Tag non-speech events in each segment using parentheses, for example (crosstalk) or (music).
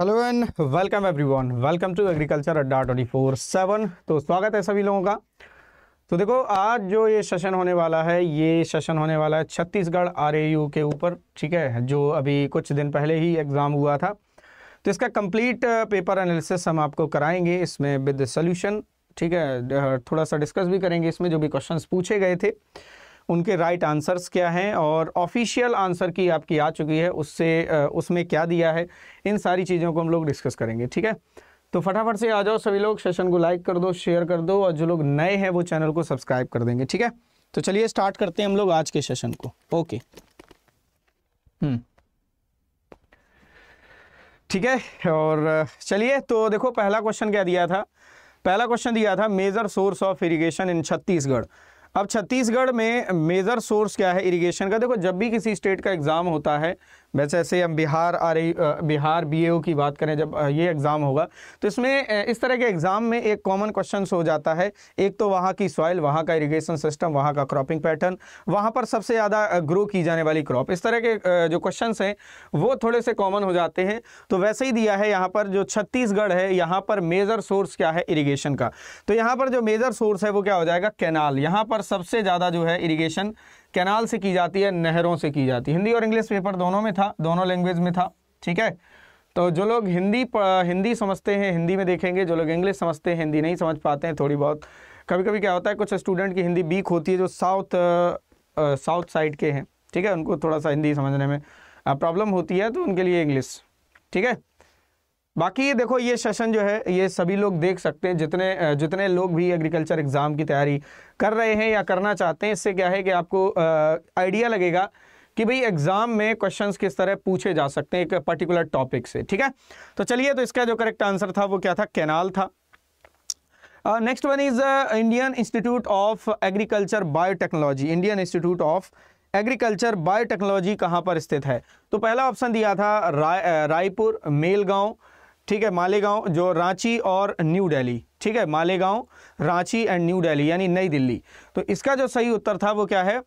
Hello and welcome everyone welcome to agriculture अड्डा twenty four seven तो स्वागत है सभी लोगों का तो देखो आज जो ये सेशन होने वाला है ये सेशन होने वाला है छत्तीसगढ़ आर के ऊपर ठीक है जो अभी कुछ दिन पहले ही एग्ज़ाम हुआ था तो इसका कंप्लीट पेपर एनालिसिस हम आपको कराएंगे इसमें विद सोल्यूशन ठीक है थोड़ा सा डिस्कस भी करेंगे इसमें जो भी क्वेश्चन पूछे गए थे उनके राइट आंसर्स क्या हैं और ऑफिशियल आंसर की आपकी आ चुकी है उससे उसमें क्या दिया है इन सारी चीज़ों को हम लोग डिस्कस करेंगे ठीक है तो फटाफट से आ जाओ सभी लोग सेशन को लाइक कर दो शेयर कर दो और जो लोग नए हैं वो चैनल को सब्सक्राइब कर देंगे ठीक है तो चलिए स्टार्ट करते हैं हम लोग आज के सेशन को ओके हम्म ठीक है और चलिए तो देखो पहला क्वेश्चन क्या दिया था पहला क्वेश्चन दिया था major source of irrigation in Chhattisgarh अब छत्तीसगढ़ में मेजर सोर्स क्या है इरिगेशन का देखो जब भी किसी स्टेट का एग्ज़ाम होता है वैसे ऐसे हम बिहार आ रही बिहार बीएओ की बात करें जब ये एग्ज़ाम होगा तो इसमें इस तरह के एग्ज़ाम में एक कॉमन क्वेश्चन हो जाता है एक तो वहाँ की सॉइल वहाँ का इरीगेशन सिस्टम वहाँ का क्रॉपिंग पैटर्न वहाँ पर सबसे ज़्यादा ग्रो की जाने वाली क्रॉप इस तरह के जो क्वेश्चन हैं वो थोड़े से कॉमन हो जाते हैं तो वैसे ही दिया है यहाँ पर जो छत्तीसगढ़ है यहाँ पर मेजर सोर्स क्या है इरीगेशन का तो यहाँ पर जो मेजर सोर्स है वो क्या हो जाएगा कैनाल यहाँ पर सबसे ज़्यादा जो है इरीगेशन कैनाल से की जाती है नहरों से की जाती है हिंदी और इंग्लिश पेपर दोनों में था दोनों लैंग्वेज में था ठीक है तो जो लोग हिंदी हिंदी समझते हैं हिंदी में देखेंगे जो लोग इंग्लिश समझते हैं हिंदी नहीं समझ पाते हैं थोड़ी बहुत कभी कभी क्या होता है कुछ स्टूडेंट की हिंदी वीक होती है जो साउथ साउथ साइड के हैं ठीक है उनको थोड़ा सा हिंदी समझने में प्रॉब्लम होती है तो उनके लिए इंग्लिश ठीक है बाकी ये देखो ये सेशन जो है ये सभी लोग देख सकते हैं जितने जितने लोग भी एग्रीकल्चर एग्ज़ाम की तैयारी कर रहे हैं या करना चाहते हैं इससे क्या है कि आपको आइडिया लगेगा कि भाई एग्ज़ाम में क्वेश्चंस किस तरह पूछे जा सकते हैं एक पर्टिकुलर टॉपिक से ठीक है तो चलिए तो इसका जो करेक्ट आंसर था वो क्या था कैनाल था next one is Indian Institute of Agriculture Biotechnology Indian Institute of Agriculture Biotechnology कहाँ पर स्थित है तो पहला ऑप्शन दिया था रा, रायपुर मेलगांव ठीक है मालेगांव जो रांची और न्यू दिल्ली ठीक है मालेगांव रांची एंड न्यू दिल्ली यानी नई दिल्ली तो इसका जो सही उत्तर था वो क्या है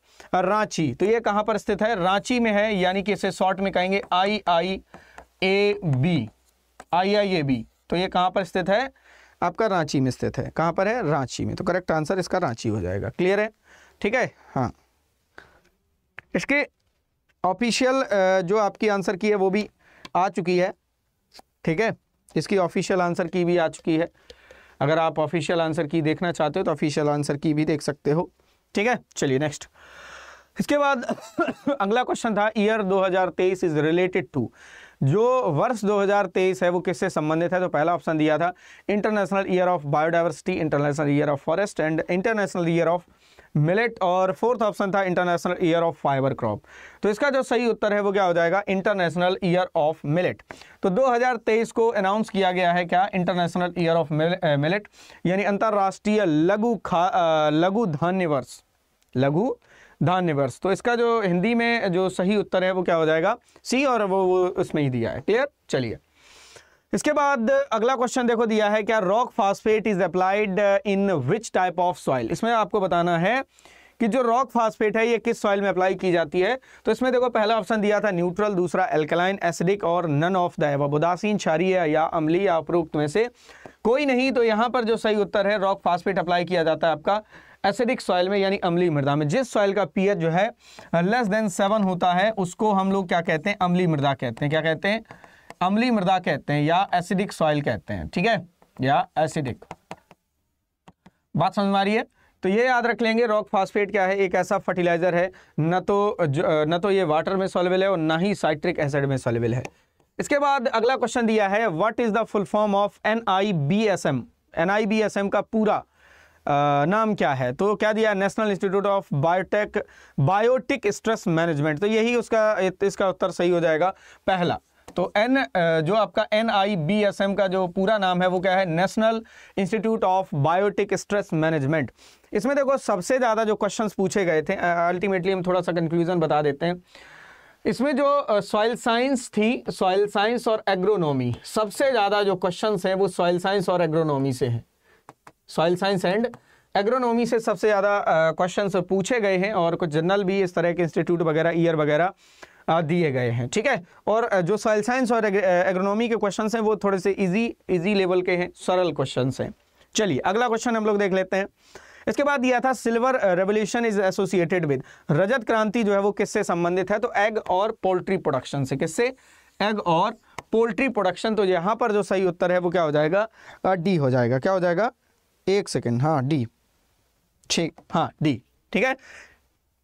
रांची तो ये कहाँ पर स्थित है रांची में है यानी कि इसे शॉर्ट में कहेंगे आई आई A B I I A B तो ये कहाँ पर स्थित है आपका रांची में स्थित है कहाँ पर है रांची में तो करेक्ट आंसर इसका रांची हो जाएगा क्लियर है ठीक है हाँ इसके ऑफिशियल जो आपकी आंसर की है वो भी आ चुकी है ठीक है इसकी ऑफिशियल आंसर की भी आ चुकी है अगर आप ऑफिशियल आंसर की देखना चाहते हो तो ऑफिशियल आंसर की भी देख सकते हो ठीक है चलिए नेक्स्ट इसके बाद (coughs) अगला क्वेश्चन था ईयर 2023 इज रिलेटेड टू जो वर्ष 2023 है वो किससे संबंधित है तो पहला ऑप्शन दिया था International Year of Biodiversity International Year of Forest and International Year of Millet और फोर्थ ऑप्शन था International Year of Fibre Crop तो इसका जो सही उत्तर है वो क्या हो जाएगा इंटरनेशनल ईयर ऑफ मिलेट तो 2023 को अनाउंस किया गया है क्या इंटरनेशनल ईयर ऑफ मिलेट यानी अंतर्राष्ट्रीय लघु लघु धान्य वर्ष लघु धान्य वर्ष तो इसका जो हिंदी में जो सही उत्तर है वो क्या हो जाएगा सी और वो, वो उसमें ही दिया है क्लियर चलिए इसके बाद अगला क्वेश्चन देखो दिया है क्या rock phosphate is applied in which type of soil इसमें आपको बताना है कि जो रॉक फास्फेट है ये किस सॉइल में अप्लाई की जाती है तो इसमें देखो पहला ऑप्शन दिया था न्यूट्रल दूसरा एल्कलाइन एसिडिक और नन ऑफ द एवब उदासीन या अम्ली या उपरोक्त में से कोई नहीं तो यहाँ पर जो सही उत्तर है रॉक फास्फेट अप्लाई किया जाता है आपका एसिडिक सॉइल में यानी अम्ली मृदा में जिस सॉइल का पीएच जो है लेस देन सेवन होता है उसको हम लोग क्या कहते हैं अम्ली मृदा कहते हैं क्या कहते हैं अम्ली मृदा कहते हैं या एसिडिक सॉइल कहते हैं ठीक है या एसिडिक बात समझ में आ रही है तो ये याद रख लेंगे रॉक फास्फेट क्या है एक ऐसा फर्टिलाइजर है न तो न तो ये वाटर में सॉलेबल है और ना ही साइट्रिक एसिड में सॉलेबल है इसके बाद अगला क्वेश्चन दिया है what is the full form of N I B S M N I B S M का पूरा आ, नाम क्या है तो क्या दिया National Institute of Biotech Biotic Stress Management तो यही उसका इसका उत्तर सही हो जाएगा पहला तो एन जो आपका N I B S M का जो पूरा नाम है वो क्या है National Institute of Biotic Stress Management इसमें देखो सबसे ज़्यादा जो क्वेश्चंस पूछे गए थे अल्टीमेटली हम थोड़ा सा कंक्लूजन बता देते हैं इसमें जो सॉइल साइंस थी सॉइल साइंस और एग्रोनॉमी सबसे ज़्यादा जो क्वेश्चन हैं वो सॉइल साइंस और एग्रोनॉमी से हैं सॉइल साइंस एंड एग्रोनॉमी से सबसे ज़्यादा क्वेश्चन पूछे गए हैं और कुछ जनरल भी इस तरह के इंस्टीट्यूट वगैरह ईयर वगैरह दिए गए हैं ठीक है और जो सॉइल साइंस और एग्रोनॉमी के क्वेश्चन हैं वो थोड़े से इजी इजी लेवल के हैं सरल क्वेश्चन हैं चलिए अगला क्वेश्चन हम लोग देख लेते हैं इसके बाद दिया था silver revolution is associated with रजत क्रांति जो है वो किससे संबंधित है तो एग और पोल्ट्री प्रोडक्शन से किससे एग और पोल्ट्री प्रोडक्शन तो यहाँ पर जो सही उत्तर है वो क्या हो जाएगा डी हो जाएगा क्या हो जाएगा एक सेकेंड हाँ डी ठीक हाँ डी ठीक है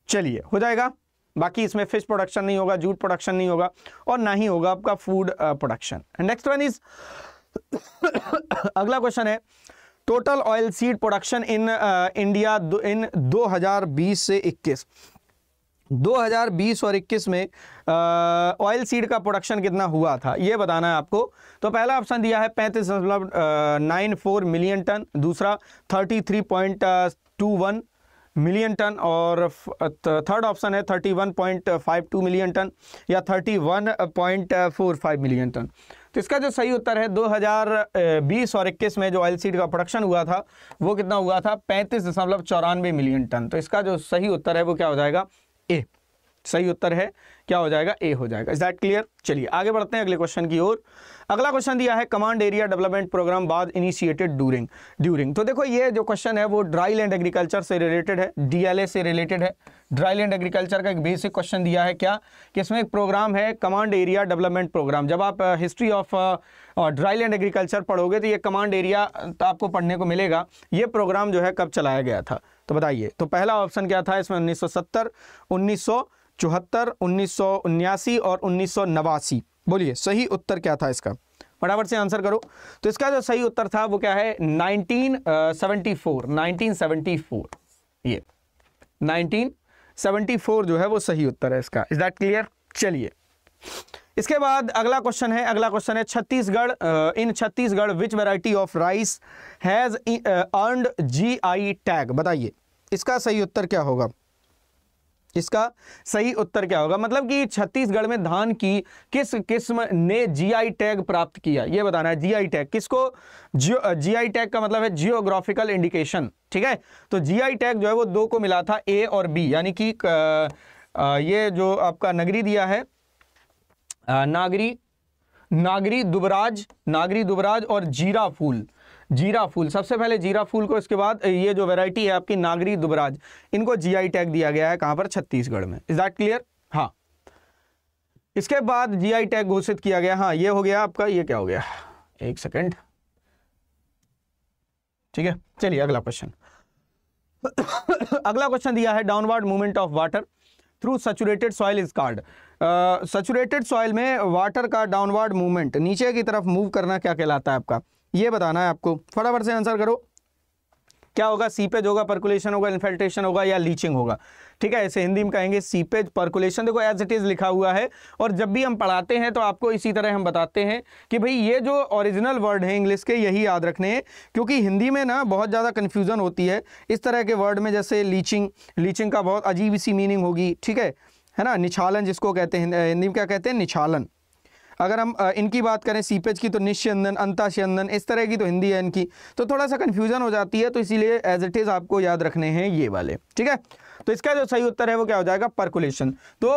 चलिए हो जाएगा बाकी इसमें फिश प्रोडक्शन नहीं होगा जूट प्रोडक्शन नहीं होगा और ना ही होगा आपका food production next one is अगला क्वेश्चन है total oil seed production in India in 2020 से 21 2020 और 21 में ऑयल uh, सीड का प्रोडक्शन कितना हुआ था ये बताना है आपको तो पहला ऑप्शन दिया है पैंतीस दशमलव uh, nine four million ton दूसरा thirty three point two one million ton और थर्ड ऑप्शन है 31.52 मिलियन टन या 31.45 मिलियन टन तो इसका जो सही उत्तर है 2020 और 21 में जो ऑयल सीड का प्रोडक्शन हुआ था वो कितना हुआ था पैंतीस दशमलव चौरानवे मिलियन टन तो इसका जो सही उत्तर है वो क्या हो जाएगा ए सही उत्तर है क्या हो जाएगा ए हो जाएगा इज दैट क्लियर चलिए आगे बढ़ते हैं अगले क्वेश्चन की ओर अगला क्वेश्चन दिया है कमांड एरिया डेवलपमेंट प्रोग्राम बाद इनिशिएटेड ड्यूरिंग ड्यूरिंग तो देखो ये जो क्वेश्चन है वो ड्राई लैंड एग्रीकल्चर से रिलेटेड है डीएलए से रिलेटेड है ड्राई लैंड एग्रीकल्चर का एक बेसिक क्वेश्चन दिया है क्या कि इसमें एक प्रोग्राम है कमांड एरिया डेवलपमेंट प्रोग्राम जब आप history of dry land agriculture पढ़ोगे तो ये कमांड एरिया uh, तो आपको पढ़ने को मिलेगा ये प्रोग्राम जो है कब चलाया गया था तो बताइए तो पहला ऑप्शन क्या था इसमें उन्नीस उन्नीस सौ उन्यासी और उन्नीस बोलिए सही उत्तर क्या था इसका फटाफट से आंसर करो तो इसका जो सही उत्तर था वो क्या है 1974 1974 ये 1974 जो है वो सही उत्तर है इसका इज दैट क्लियर चलिए इसके बाद अगला क्वेश्चन है अगला क्वेश्चन है Chhattisgarh in Chhattisgarh which variety of rice has earned G I tag बताइए इसका सही उत्तर क्या होगा इसका सही उत्तर क्या होगा मतलब कि छत्तीसगढ़ में धान की किस किस्म ने जीआई टैग प्राप्त किया ये बताना है जीआई टैग किसको जीआई टैग का मतलब है जियोग्राफिकल इंडिकेशन ठीक है तो जीआई टैग जो है वो दो को मिला था ए और बी यानी कि ये जो आपका नगरी दिया है नागरी नागरी दुबराज नागरी दुबराज और जीरा फूल जीरा फूल सबसे पहले जीरा फूल को इसके बाद ये जो वेराइटी है आपकी नागरी दुबराज इनको जीआई टैग दिया गया है कहां पर छत्तीसगढ़ में इज दैट क्लियर हाँ इसके बाद जीआई टैग घोषित किया गया हाँ ये हो गया आपका ये क्या हो गया एक सेकेंड ठीक है चलिए अगला क्वेश्चन अगला क्वेश्चन दिया है downward movement of water through saturated soil is called saturated soil में वाटर का डाउनवर्ड मूवमेंट नीचे की तरफ मूव करना क्या कहलाता है आपका ये बताना है आपको फटाफट से आंसर करो क्या होगा सीपेज होगा परकुलेशन होगा इन्फेल्ट्रेशन होगा या लीचिंग होगा ठीक है ऐसे हिंदी में कहेंगे सीपेज परकुलेशन देखो एज इट इज़ लिखा हुआ है और जब भी हम पढ़ाते हैं तो आपको इसी तरह हम बताते हैं कि भाई ये जो ओरिजिनल वर्ड है इंग्लिश के यही याद रखने हैं क्योंकि हिंदी में ना बहुत ज़्यादा कन्फ्यूज़न होती है इस तरह के वर्ड में जैसे लीचिंग लीचिंग का बहुत अजीब सी मीनिंग होगी ठीक है है ना निछालन जिसको कहते हैं हिंदी में क्या कहते हैं निछालन अगर हम इनकी बात करें सीपेज की तो निश्चंदन अंताशंदन इस तरह की तो हिंदी है इनकी तो थोड़ा सा कन्फ्यूज़न हो जाती है तो इसीलिए एज इट इज़ आपको याद रखने हैं ये वाले ठीक है तो इसका जो सही उत्तर है वो क्या हो जाएगा परकुलेशन तो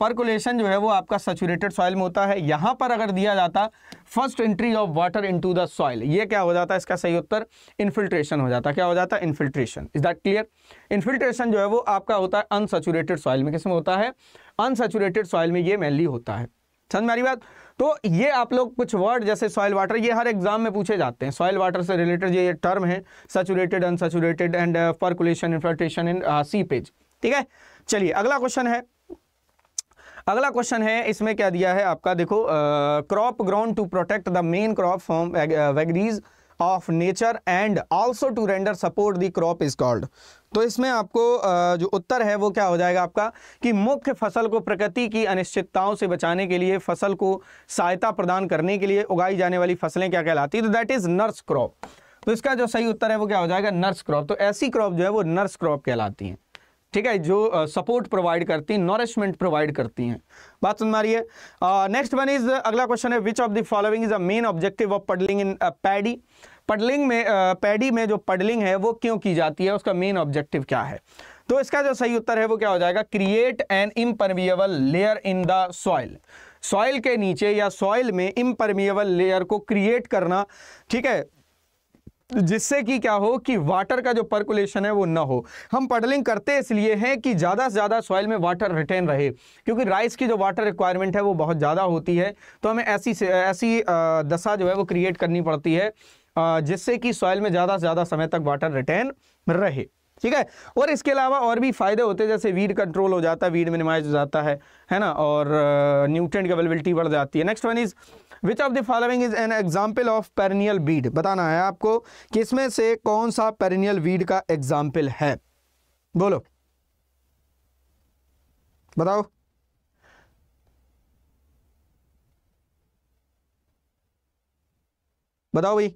परकुलेशन जो है वो आपका सेचुरेटेड सॉइल में होता है यहाँ पर अगर दिया जाता first entry of water into the soil ये क्या हो जाता इसका सही उत्तर इन्फिल्ट्रेशन हो जाता क्या हो जाता infiltration is that clear infiltration जो है वो आपका होता है अनसेचुरेटेड सॉइल में किसमें होता है अनसेचुरेटेड सॉइल में ये मेनली होता है समझ मेरी बात तो ये आप लोग कुछ वर्ड जैसे सॉयल वाटर ये हर एग्जाम में पूछे जाते हैं सॉयल वाटर से रिलेटेड ये टर्म है saturated unsaturated and percolation inflation in seepage ठीक है चलिए अगला क्वेश्चन है अगला क्वेश्चन है इसमें क्या दिया है आपका देखो crop ground to protect the main crop from vagaries of nature and also to render support the crop is called तो इसमें आपको जो उत्तर है वो क्या हो जाएगा आपका कि मुख्य फसल को प्रकृति की अनिश्चितताओं से बचाने के लिए फसल को सहायता प्रदान करने के लिए उगाई जाने वाली फसलें क्या कहलाती है तो दैट इज़ नर्स क्रॉप तो इसका जो सही उत्तर है वो क्या हो जाएगा नर्स क्रॉप तो ऐसी क्रॉप जो है वो नर्स क्रॉप कहलाती हैं ठीक है जो सपोर्ट प्रोवाइड करती हैं नॉरिशमेंट प्रोवाइड करती हैं बात सुन मारिए नेक्स्ट वन इज अगला क्वेश्चन है which of the following is a main objective of puddling in paddy puddling में पैडी में जो पडलिंग है वो क्यों की जाती है उसका मेन ऑब्जेक्टिव क्या है तो इसका जो सही उत्तर है वो क्या हो जाएगा create an impermeable layer in the soil soil के नीचे या सॉइल में इम्परमिएबल लेयर को क्रिएट करना ठीक है जिससे कि क्या हो कि वाटर का जो परकुलेशन है वो ना हो हम पडलिंग करते इसलिए हैं कि ज़्यादा से ज़्यादा सॉइल में वाटर रिटेन रहे क्योंकि राइस की जो वाटर रिक्वायरमेंट है वो बहुत ज़्यादा होती है तो हमें ऐसी ऐसी दशा जो है वो क्रिएट करनी पड़ती है जिससे कि सॉइल में ज़्यादा से ज़्यादा समय तक वाटर रिटेन रहे ठीक है और इसके अलावा और भी फ़ायदे होते हैं जैसे वीड कंट्रोल हो जाता है वीड मिनिमाइज हो जाता है है ना और न्यूट्रेंट की अवेलेबिलिटी बढ़ जाती है next one is which of the following is an example of perennial weed बताना है आपको किसमें से कौन सा पेरिनियल वीड का एग्जाम्पल है बोलो बताओ बताओ भाई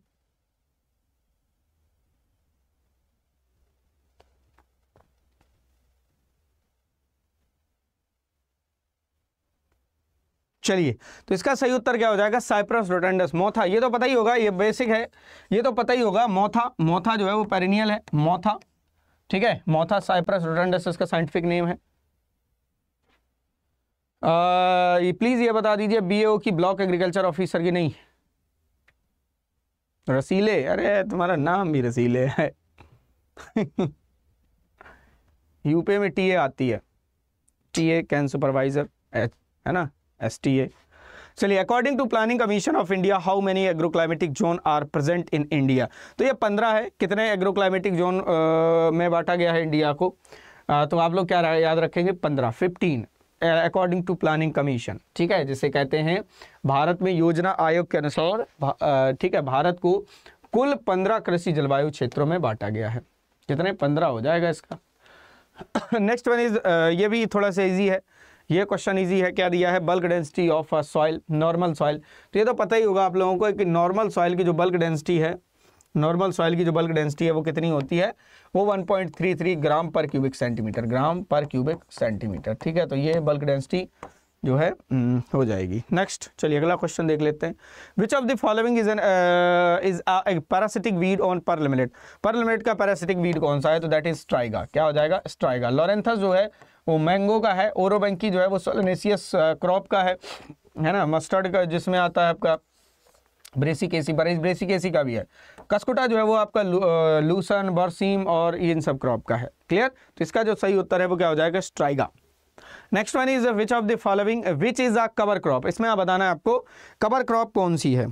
चलिए तो इसका सही उत्तर क्या हो जाएगा साइप्रस रोटेंडस मोथा ये तो पता ही होगा ये बेसिक है ये तो पता ही होगा मोथा मोथा जो है वो पेरिनियल है मोथा ठीक है मोथा साइप्रस रोटेंडस इसका साइंटिफिक नेम है आ, प्लीज़ ये बता दीजिए बीएओ की ब्लॉक एग्रीकल्चर ऑफिसर की नहीं रसीले अरे तुम्हारा नाम भी रसीले है यूपी (laughs) में टीए आती है टीए कैन सुपरवाइजर है ना एस टी ए चलिए according to Planning Commission of India how many agroclimatic zone are present in India तो ये पंद्रह है कितने एग्रोक्लाइमेटिक जोन आ, में बांटा गया है इंडिया को आ, तो आप लोग क्या याद रखेंगे पंद्रह fifteen according to Planning Commission ठीक है जिसे कहते हैं भारत में योजना आयोग के अनुसार ठीक है भारत को कुल पंद्रह कृषि जलवायु क्षेत्रों में बांटा गया है कितने पंद्रह हो जाएगा इसका नेक्स्ट वन इज ये भी थोड़ा सा ईजी है ये क्वेश्चन इजी है क्या दिया है bulk density of a soil normal soil तो ये तो पता ही होगा आप लोगों को कि नॉर्मल सॉइल की जो बल्क डेंसिटी है नॉर्मल सॉइल की जो बल्क डेंसिटी है वो कितनी होती है वो 1.33 ग्राम पर क्यूबिक सेंटीमीटर ग्राम पर क्यूबिक सेंटीमीटर ठीक है तो ये बल्क डेंसिटी जो है हम्म, हो जाएगी नेक्स्ट चलिए अगला क्वेश्चन देख लेते हैं which of the following is an is parasitic weed on pearl millet pearl millet का पैरासिटिक वीड कौन सा है तो दैट इज स्ट्राइगा क्या हो जाएगा स्ट्राइगा लॉरेंथस जो है वो मैंगो का है ओरो बैंकी जो है वो सोलनेसियस क्रॉप का है है ना मस्टर्ड का जिसमें आता है आपका ब्रेसी केसी बरेस ब्रेसी केसी का भी है कस्कुटा जो है वो आपका लूसन बरसीम और इन सब क्रॉप का है क्लियर तो इसका जो सही उत्तर है वो क्या हो जाएगा Striga next one is which of the following which is a cover crop इसमें आप बताना है आपको कवर क्रॉप कौन सी है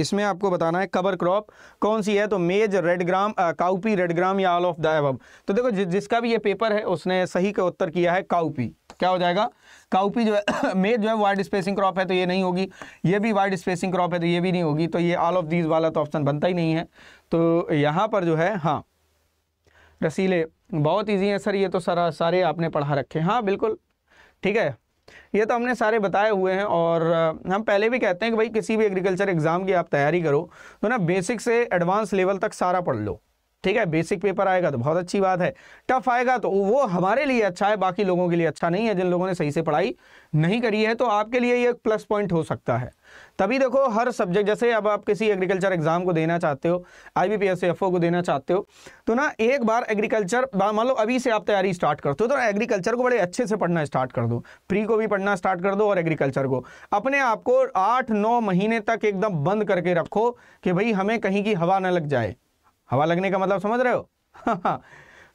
इसमें आपको बताना है कवर क्रॉप कौन सी है तो maize red gram cowpea red gram या ऑल ऑफ द तो देखो जि, जिसका भी ये पेपर है उसने सही का उत्तर किया है काउपी तो क्या हो जाएगा काउपी जो है (coughs) मेज जो है वाइड स्पेसिंग क्रॉप है तो ये नहीं होगी ये भी वाइड स्पेसिंग क्रॉप है तो ये भी नहीं होगी तो ये ऑल ऑफ दीज वाला तो ऑप्शन बनता ही नहीं है तो यहाँ पर जो है हाँ रसीले बहुत ईजी हैं सर ये तो सारा सारे आपने पढ़ा रखे हैं हाँ बिल्कुल ठीक है ये तो हमने सारे बताए हुए हैं और हम पहले भी कहते हैं कि भाई किसी भी एग्रीकल्चर एग्ज़ाम की आप तैयारी करो तो ना बेसिक से एडवांस लेवल तक सारा पढ़ लो ठीक है बेसिक पेपर आएगा तो बहुत अच्छी बात है टफ आएगा तो वो हमारे लिए अच्छा है बाकी लोगों के लिए अच्छा नहीं है जिन लोगों ने सही से पढ़ाई नहीं करी है तो आपके लिए ये प्लस पॉइंट हो सकता है तभी देखो हर सब्जेक्ट जैसे अब आप किसी एग्रीकल्चर एग्जाम को देना चाहते हो आई बी को देना चाहते हो तो ना एक बार एग्रीकल्चर मान लो अभी से आप तैयारी स्टार्ट करते हो तो एग्रीकल्चर को बड़े अच्छे से पढ़ना स्टार्ट कर दो प्री को भी पढ़ना स्टार्ट कर दो और एग्रीकल्चर को अपने आप को आठ नौ महीने तक एकदम बंद करके रखो कि भाई हमें कहीं की हवा ना लग जाए हवा लगने का मतलब समझ रहे हो (laughs)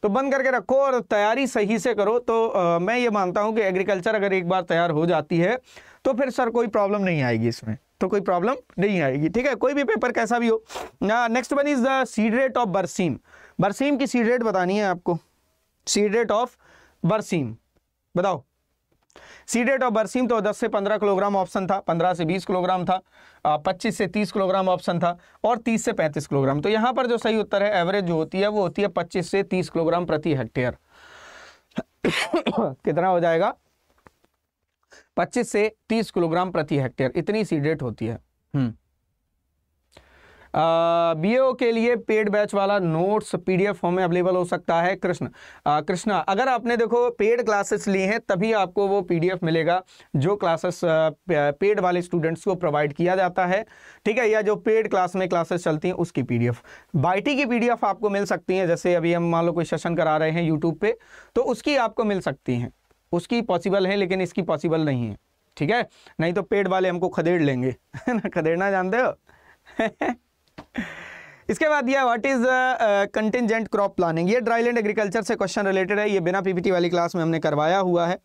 तो बंद करके रखो और तैयारी सही से करो तो आ, मैं ये मानता हूँ कि एग्रीकल्चर अगर एक बार तैयार हो जाती है तो फिर सर कोई प्रॉब्लम नहीं आएगी इसमें तो कोई प्रॉब्लम नहीं आएगी ठीक है कोई भी पेपर कैसा भी हो next one is the seed rate of berseem बरसीम की सीड रेट बतानी है आपको सीड रेट ऑफ बरसीम बताओ सीडेट और बरसीम तो 10 से 15 किलोग्राम ऑप्शन था 15 से 20 किलोग्राम था 25 से 30 किलोग्राम ऑप्शन था और 30 से 35 किलोग्राम तो यहाँ पर जो सही उत्तर है एवरेज जो होती है वो होती है 25 से 30 किलोग्राम प्रति हेक्टेयर (coughs) कितना हो जाएगा 25 से 30 किलोग्राम प्रति हेक्टेयर इतनी सीडेट होती है हम्म बीएओ के लिए पेड बैच वाला नोट्स पीडीएफ फॉर्म में अवेलेबल हो सकता है कृष्ण कृष्णा अगर आपने देखो पेड क्लासेस ली हैं तभी आपको वो पीडीएफ मिलेगा जो क्लासेस पेड वाले स्टूडेंट्स को प्रोवाइड किया जाता है ठीक है या जो पेड क्लास में क्लासेस चलती हैं उसकी पीडीएफ बाइटी की एफ आपको मिल सकती हैं जैसे अभी हम मान लो कोई सेशन करा रहे हैं यूट्यूब पर तो उसकी आपको मिल सकती हैं उसकी पॉसिबल है लेकिन इसकी पॉसिबल नहीं है ठीक है नहीं तो पेड वाले हमको खदेड़ लेंगे (laughs) ना खदेड़ना जानते हो (laughs) इसके बाद यह what is contingent crop planning ये ड्राईलैंड एग्रीकल्चर uh, से क्वेश्चन रिलेटेड है ये बिना पीपीटी वाली क्लास में हमने करवाया हुआ है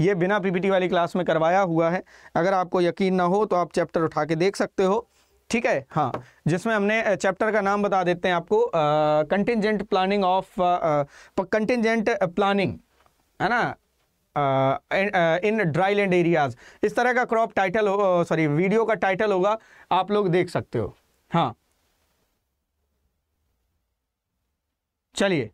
ये बिना पीपीटी वाली क्लास में करवाया हुआ है अगर आपको यकीन ना हो तो आप चैप्टर उठा के देख सकते हो ठीक है हाँ जिसमें हमने चैप्टर uh, का नाम बता देते हैं आपको contingent planning of contingent planning है ना इन ड्राई लैंड एरियाज इस तरह का क्रॉप टाइटल सॉरी वीडियो का टाइटल होगा आप लोग देख सकते हो हाँ चलिए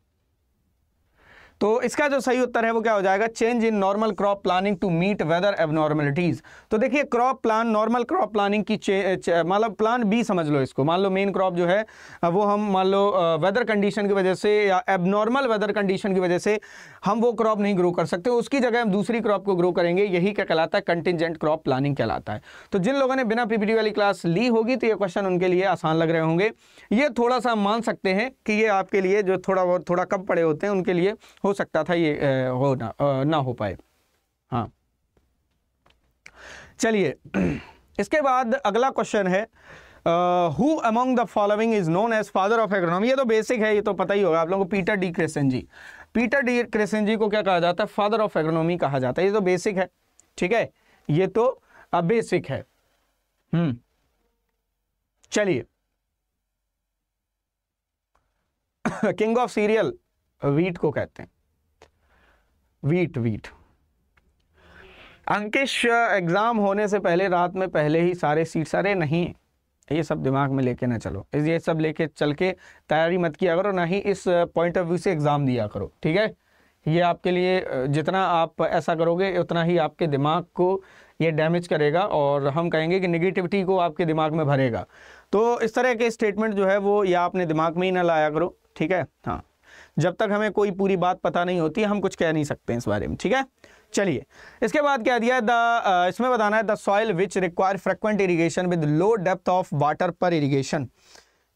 तो इसका जो सही उत्तर है वो क्या हो जाएगा change in normal crop planning to meet weather abnormalities तो देखिए crop plan normal crop planning की मतलब प्लान बी समझ लो इसको मान लो मेन क्रॉप जो है वो हम मान लो वेदर कंडीशन की वजह से या एबनॉर्मल वेदर कंडीशन की वजह से हम वो क्रॉप नहीं ग्रो कर सकते उसकी जगह हम दूसरी क्रॉप को ग्रो करेंगे यही क्या कहलाता है कंटिजेंट क्रॉप प्लानिंग कहलाता है तो जिन लोगों ने बिना पीपीटी वाली क्लास ली होगी तो ये क्वेश्चन उनके लिए आसान लग रहे होंगे ये थोड़ा सा मान सकते हैं कि ये आपके लिए जो थोड़ा बहुत थोड़ा कम पड़े होते हैं उनके लिए हो सकता था ये हो ना ना हो पाए हाँ चलिए इसके बाद अगला क्वेश्चन है who among the following is known as father of agronomy ये तो बेसिक है ये तो पता ही होगा आप लोगों को Peter de Crescenzi ji Peter de Crescenzi ji को क्या कहा जाता है फादर ऑफ एग्रोनॉमी कहा जाता है ये तो बेसिक है ठीक है ये तो बेसिक है हम्म चलिए किंग ऑफ सीरियल वीट को कहते हैं वीट वीट अंकिश एग्ज़ाम होने से पहले रात में पहले ही सारे सीट सारे नहीं ये सब दिमाग में लेके ना चलो इस ये सब लेके चल के तैयारी मत किया करो ना ही इस पॉइंट ऑफ व्यू से एग्ज़ाम दिया करो ठीक है ये आपके लिए जितना आप ऐसा करोगे उतना ही आपके दिमाग को ये डैमेज करेगा और हम कहेंगे कि निगेटिविटी को आपके दिमाग में भरेगा तो इस तरह के स्टेटमेंट जो है वो या अपने दिमाग में ही ना लाया करो ठीक है हाँ जब तक हमें कोई पूरी बात पता नहीं होती हम कुछ कह नहीं सकते इस बारे में ठीक है चलिए इसके बाद क्या दिया द इसमें बताना है the soil which require frequent irrigation with low depth of water पर इरीगेशन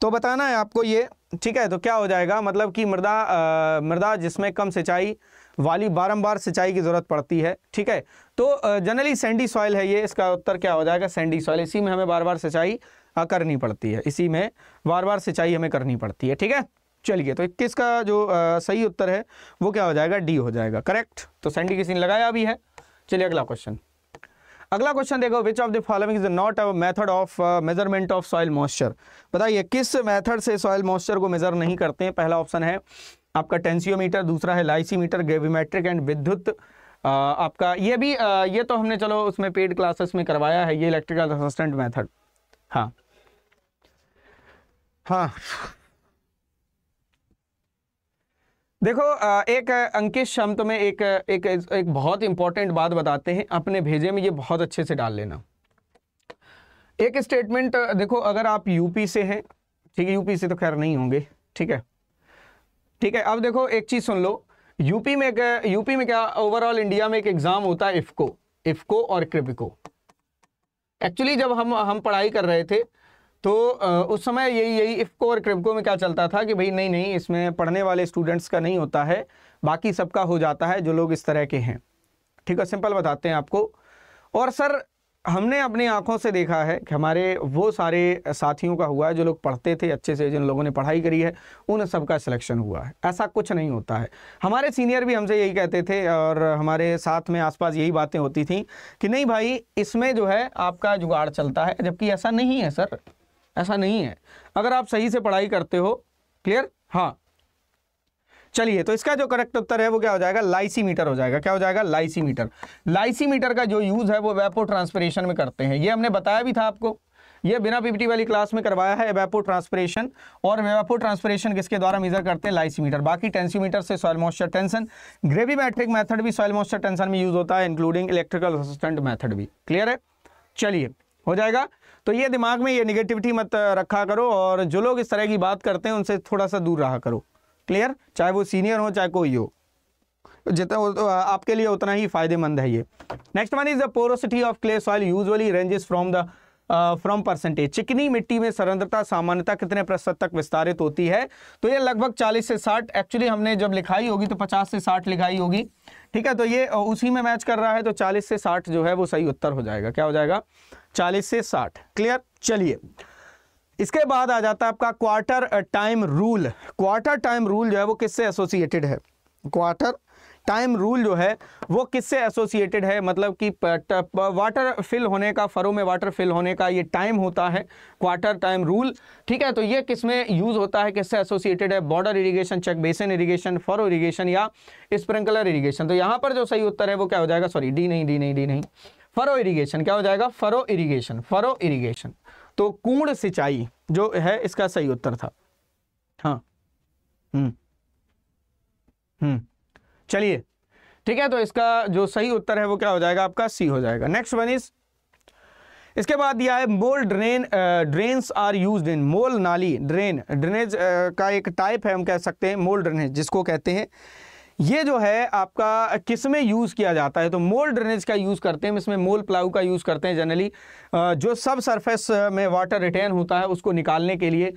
तो बताना है आपको ये ठीक है तो क्या हो जाएगा मतलब कि मृदा मृदा जिसमें कम सिंचाई वाली बारंबार सिंचाई की ज़रूरत पड़ती है ठीक है तो जनरली सैंडी सॉइल है ये इसका उत्तर क्या हो जाएगा सैंडी सॉइल इसी में हमें बार बार सिंचाई करनी पड़ती है इसी में बार बार सिंचाई हमें करनी पड़ती है ठीक है चलिए तो इक्कीस का जो आ, सही उत्तर है वो क्या हो जाएगा डी हो जाएगा करेक्ट तो सेंडी किसी ने लगाया भी है चलिए अगला क्वेश्चन अगला क्वेश्चन देखो which of the following is not a method of measurement of soil moisture बताइए किस मेथड से सॉइल मॉइस्चर को मेजर नहीं करते हैं पहला ऑप्शन है आपका टेंसियोमीटर दूसरा है लाइसीमीटर ग्रेविमेट्रिक एंड विद्युत आपका ये भी आ, ये तो हमने चलो उसमें पेड क्लासेस में करवाया है ये इलेक्ट्रिकल असिस्टेंट मैथड हाँ हाँ देखो एक अंकित हम तुम्हें एक एक एक बहुत इंपॉर्टेंट बात बताते हैं अपने भेजे में ये बहुत अच्छे से डाल लेना एक स्टेटमेंट देखो अगर आप यूपी से हैं ठीक है यूपी से तो खैर नहीं होंगे ठीक है ठीक है अब देखो एक चीज़ सुन लो यूपी में यूपी में क्या ओवरऑल इंडिया में एक एग्ज़ाम होता है इफ़को इफ़को और क्रिपिको एक्चुअली जब हम हम पढ़ाई कर रहे थे तो उस समय यही यही इफ्को और क्रिपको में क्या चलता था कि भाई नहीं नहीं इसमें पढ़ने वाले स्टूडेंट्स का नहीं होता है बाकी सबका हो जाता है जो लोग इस तरह के हैं ठीक है सिंपल बताते हैं आपको और सर हमने अपनी आंखों से देखा है कि हमारे वो सारे साथियों का हुआ है जो लोग पढ़ते थे अच्छे से जिन लोगों ने पढ़ाई करी है उन सब का सिलेक्शन हुआ है ऐसा कुछ नहीं होता है हमारे सीनियर भी हमसे यही कहते थे और हमारे साथ में आसपास यही बातें होती थी कि नहीं भाई इसमें जो है आपका जुगाड़ चलता है जबकि ऐसा नहीं है सर ऐसा नहीं है अगर आप सही से पढ़ाई करते हो क्लियर हाँ चलिए तो इसका जो करेक्ट उत्तर है वो क्या हो जाएगा लाइसीमीटर हो जाएगा क्या हो जाएगा लाइसीमीटर लाइसीमीटर का जो यूज़ है वो वेपो ट्रांसपरेशन में करते हैं ये हमने बताया भी था आपको ये बिना पीपीटी वाली क्लास में करवाया है वेपो ट्रांसपरेशन और वेपो ट्रांसपरेशन किसके द्वारा मेजर करते हैं लाइसीमीटर बाकी टेंसीमीटर से soil moisture tension gravimetric method भी सॉयल मॉइस्चर टेंशन में यूज होता है इंक्लूडिंग इलेक्ट्रिकल असिस्टेंट मैथड भी क्लियर है चलिए हो जाएगा तो ये दिमाग में ये निगेटिविटी मत रखा करो और जो लोग इस तरह की बात करते हैं उनसे थोड़ा सा दूर रहा करो क्लियर चाहे वो सीनियर हो चाहे कोई हो जितना तो, आपके लिए उतना ही फायदेमंद है ये next one is the porosity of clay soil usually ranges from the from percentage चिकनी मिट्टी में सरंद्रता सामान्यता कितने प्रतिशत तक विस्तारित होती है तो ये लगभग 40 से 60 एक्चुअली हमने जब लिखाई होगी तो 50 से 60 लिखाई होगी ठीक है तो ये उसी में मैच कर रहा है तो चालीस से साठ जो है वो सही उत्तर हो जाएगा क्या हो जाएगा चालीस से साठ क्लियर चलिए इसके बाद आ जाता है आपका quarter time rule quarter time rule जो है वो किससे एसोसिएटेड है क्वार्टर टाइम रूल जो है वो किससे एसोसिएटेड है मतलब कि वाटर फिल होने का फरों में वाटर फिल होने का ये टाइम होता है क्वार्टर टाइम रूल ठीक है तो ये किस में यूज़ होता है किससे एसोसिएटेड है border irrigation check basin irrigation furrow irrigation या स्प्रिंकलर इरीगेशन तो यहाँ पर जो सही उत्तर है वो क्या हो जाएगा सॉरी डी नहीं डी नहीं डी नहीं फरो इरीगेशन क्या हो जाएगा फरो इरीगेशन फरो इरीगेशन तो कूड़ सिंचाई जो है इसका सही उत्तर था हाँ हम्म हम्म चलिए ठीक है तो इसका जो सही उत्तर है वो क्या हो जाएगा आपका सी हो जाएगा नेक्स्ट वन इज इसके बाद दिया है mole drain drains are used in mole नाली ड्रेन ड्रेनेज का एक टाइप है हम कह सकते हैं मोल ड्रेनेज जिसको कहते हैं ये जो है आपका किस में यूज़ किया जाता है तो मोल ड्रेनेज का यूज़ करते हैं इसमें मोल प्लाऊ का यूज़ करते हैं जनरली जो सब सरफेस में वाटर रिटेन होता है उसको निकालने के लिए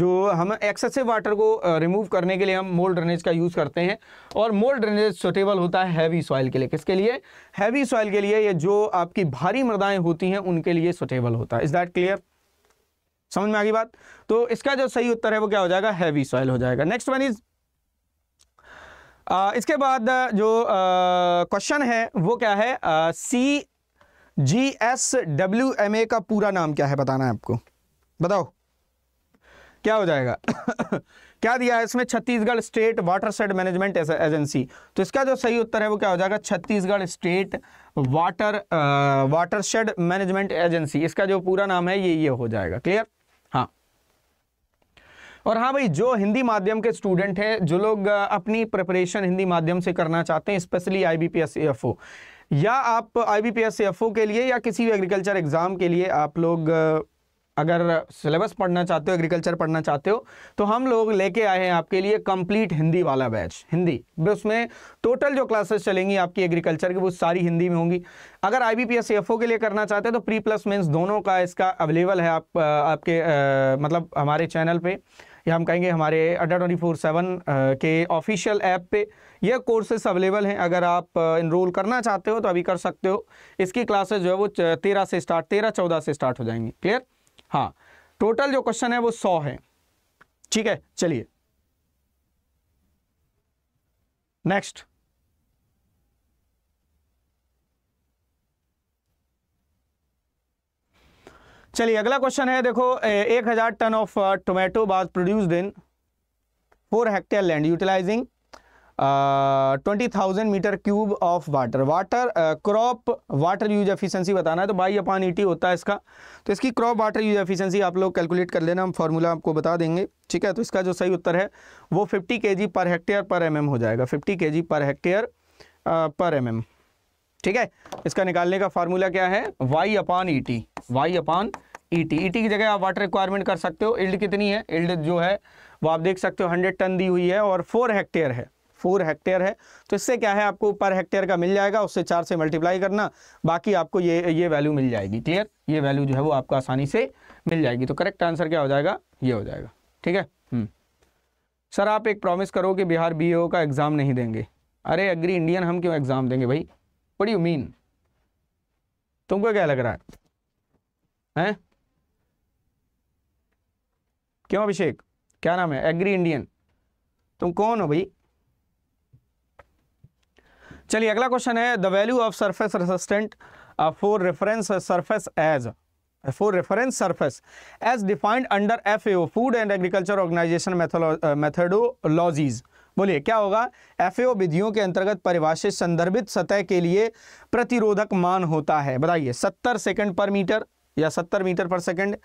जो हम एक्सेसिव वाटर को रिमूव करने के लिए हम मोल ड्रेनेज का यूज़ करते हैं और मोल ड्रेनेज सुटेबल होता है हैवी सॉइल के लिए किसके लिए हैवी सॉइल के लिए ये जो आपकी भारी मृदाएँ होती हैं उनके लिए सुटेबल होता है इज़ दैट क्लियर समझ में आ गई बात तो इसका जो सही उत्तर है वो क्या हो जाएगा हैवी सॉइल हो जाएगा नेक्स्ट वन इज़ आ, इसके बाद जो क्वेश्चन है वो क्या है C G S W M A का पूरा नाम क्या है बताना है आपको बताओ क्या हो जाएगा (coughs) क्या दिया है इसमें Chhattisgarh state water shed management agency तो इसका जो सही उत्तर है वो क्या हो जाएगा Chhattisgarh state water water shed management agency इसका जो पूरा नाम है ये ये हो जाएगा क्लियर और हाँ भाई जो हिंदी माध्यम के स्टूडेंट हैं जो लोग अपनी प्रिपरेशन हिंदी माध्यम से करना चाहते हैं specially I B P S F O या आप I B P S F O के लिए या किसी भी एग्रीकल्चर एग्ज़ाम के लिए आप लोग अगर सिलेबस पढ़ना चाहते हो एग्रीकल्चर पढ़ना चाहते हो तो हम लोग लेके आए हैं आपके लिए कंप्लीट हिंदी वाला बैच हिंदी उसमें टोटल जो क्लासेस चलेंगी आपकी एग्रीकल्चर की वो सारी हिंदी में होंगी अगर आई बी पी एस के लिए करना चाहते हैं तो प्री प्लस मेंस दोनों का इसका अवेलेबल है आप आपके आ, मतलब हमारे चैनल पर या हम कहेंगे हमारे अड्डा ट्वेंटी फोर सेवन के ऑफिशियल ऐप पे यह कोर्सेस अवेलेबल हैं अगर आप इनरोल करना चाहते हो तो अभी कर सकते हो इसकी क्लासेस जो है वो तेरह से स्टार्ट तेरह चौदह से स्टार्ट हो जाएंगी क्लियर हाँ टोटल जो क्वेश्चन है वो सौ है ठीक है चलिए नेक्स्ट चलिए अगला क्वेश्चन है देखो एक हजार ton of tomato was produce in four hectare land utilising twenty thousand metre cube of water water crop water use efficiency बताना है तो बाई अपान ईटी होता है इसका तो इसकी क्रॉप वाटर यूज एफिशिएंसी आप लोग कैलकुलेट कर लेना हम फॉर्मूला आपको बता देंगे ठीक है तो इसका जो सही उत्तर है वो 50 के पर हेक्टेयर पर एमएम हो जाएगा 50 के पर हेक्टेयर पर एमएम ठीक है इसका निकालने का फॉर्मूला क्या है Y upon E T Y upon E T E T की जगह आप वाटर रिक्वायरमेंट कर सकते हो इल्ड कितनी है इल्ड जो है वो आप देख सकते हो हंड्रेड टन दी हुई है और फोर हेक्टेयर है फोर हेक्टेयर है तो इससे क्या है आपको पर हेक्टेयर का मिल जाएगा उससे चार से मल्टीप्लाई करना बाकी आपको ये ये वैल्यू मिल जाएगी क्लियर ये वैल्यू जो है वो आपको आसानी से मिल जाएगी तो करेक्ट आंसर क्या हो जाएगा ये हो जाएगा ठीक है सर हम्म। आप एक प्रॉमिस करो कि बिहार बी का एग्ज़ाम नहीं देंगे अरे अग्री इंडियन हम क्यों एग्ज़ाम देंगे भाई वट यू मीन तुमको क्या लग रहा है हैं क्यों अभिषेक क्या नाम है एग्री इंडियन तुम कौन हो भाई चलिए अगला क्वेश्चन है the value of surface resistant for reference surface as for as defined under F A food and agriculture organization organization methodologies बोलिए क्या होगा एफ विधियों के अंतर्गत परिभाषित संदर्भित सतह के लिए प्रतिरोधक मान होता है बताइए सत्तर सेकंड पर मीटर या सत्तर मीटर पर सेकेंड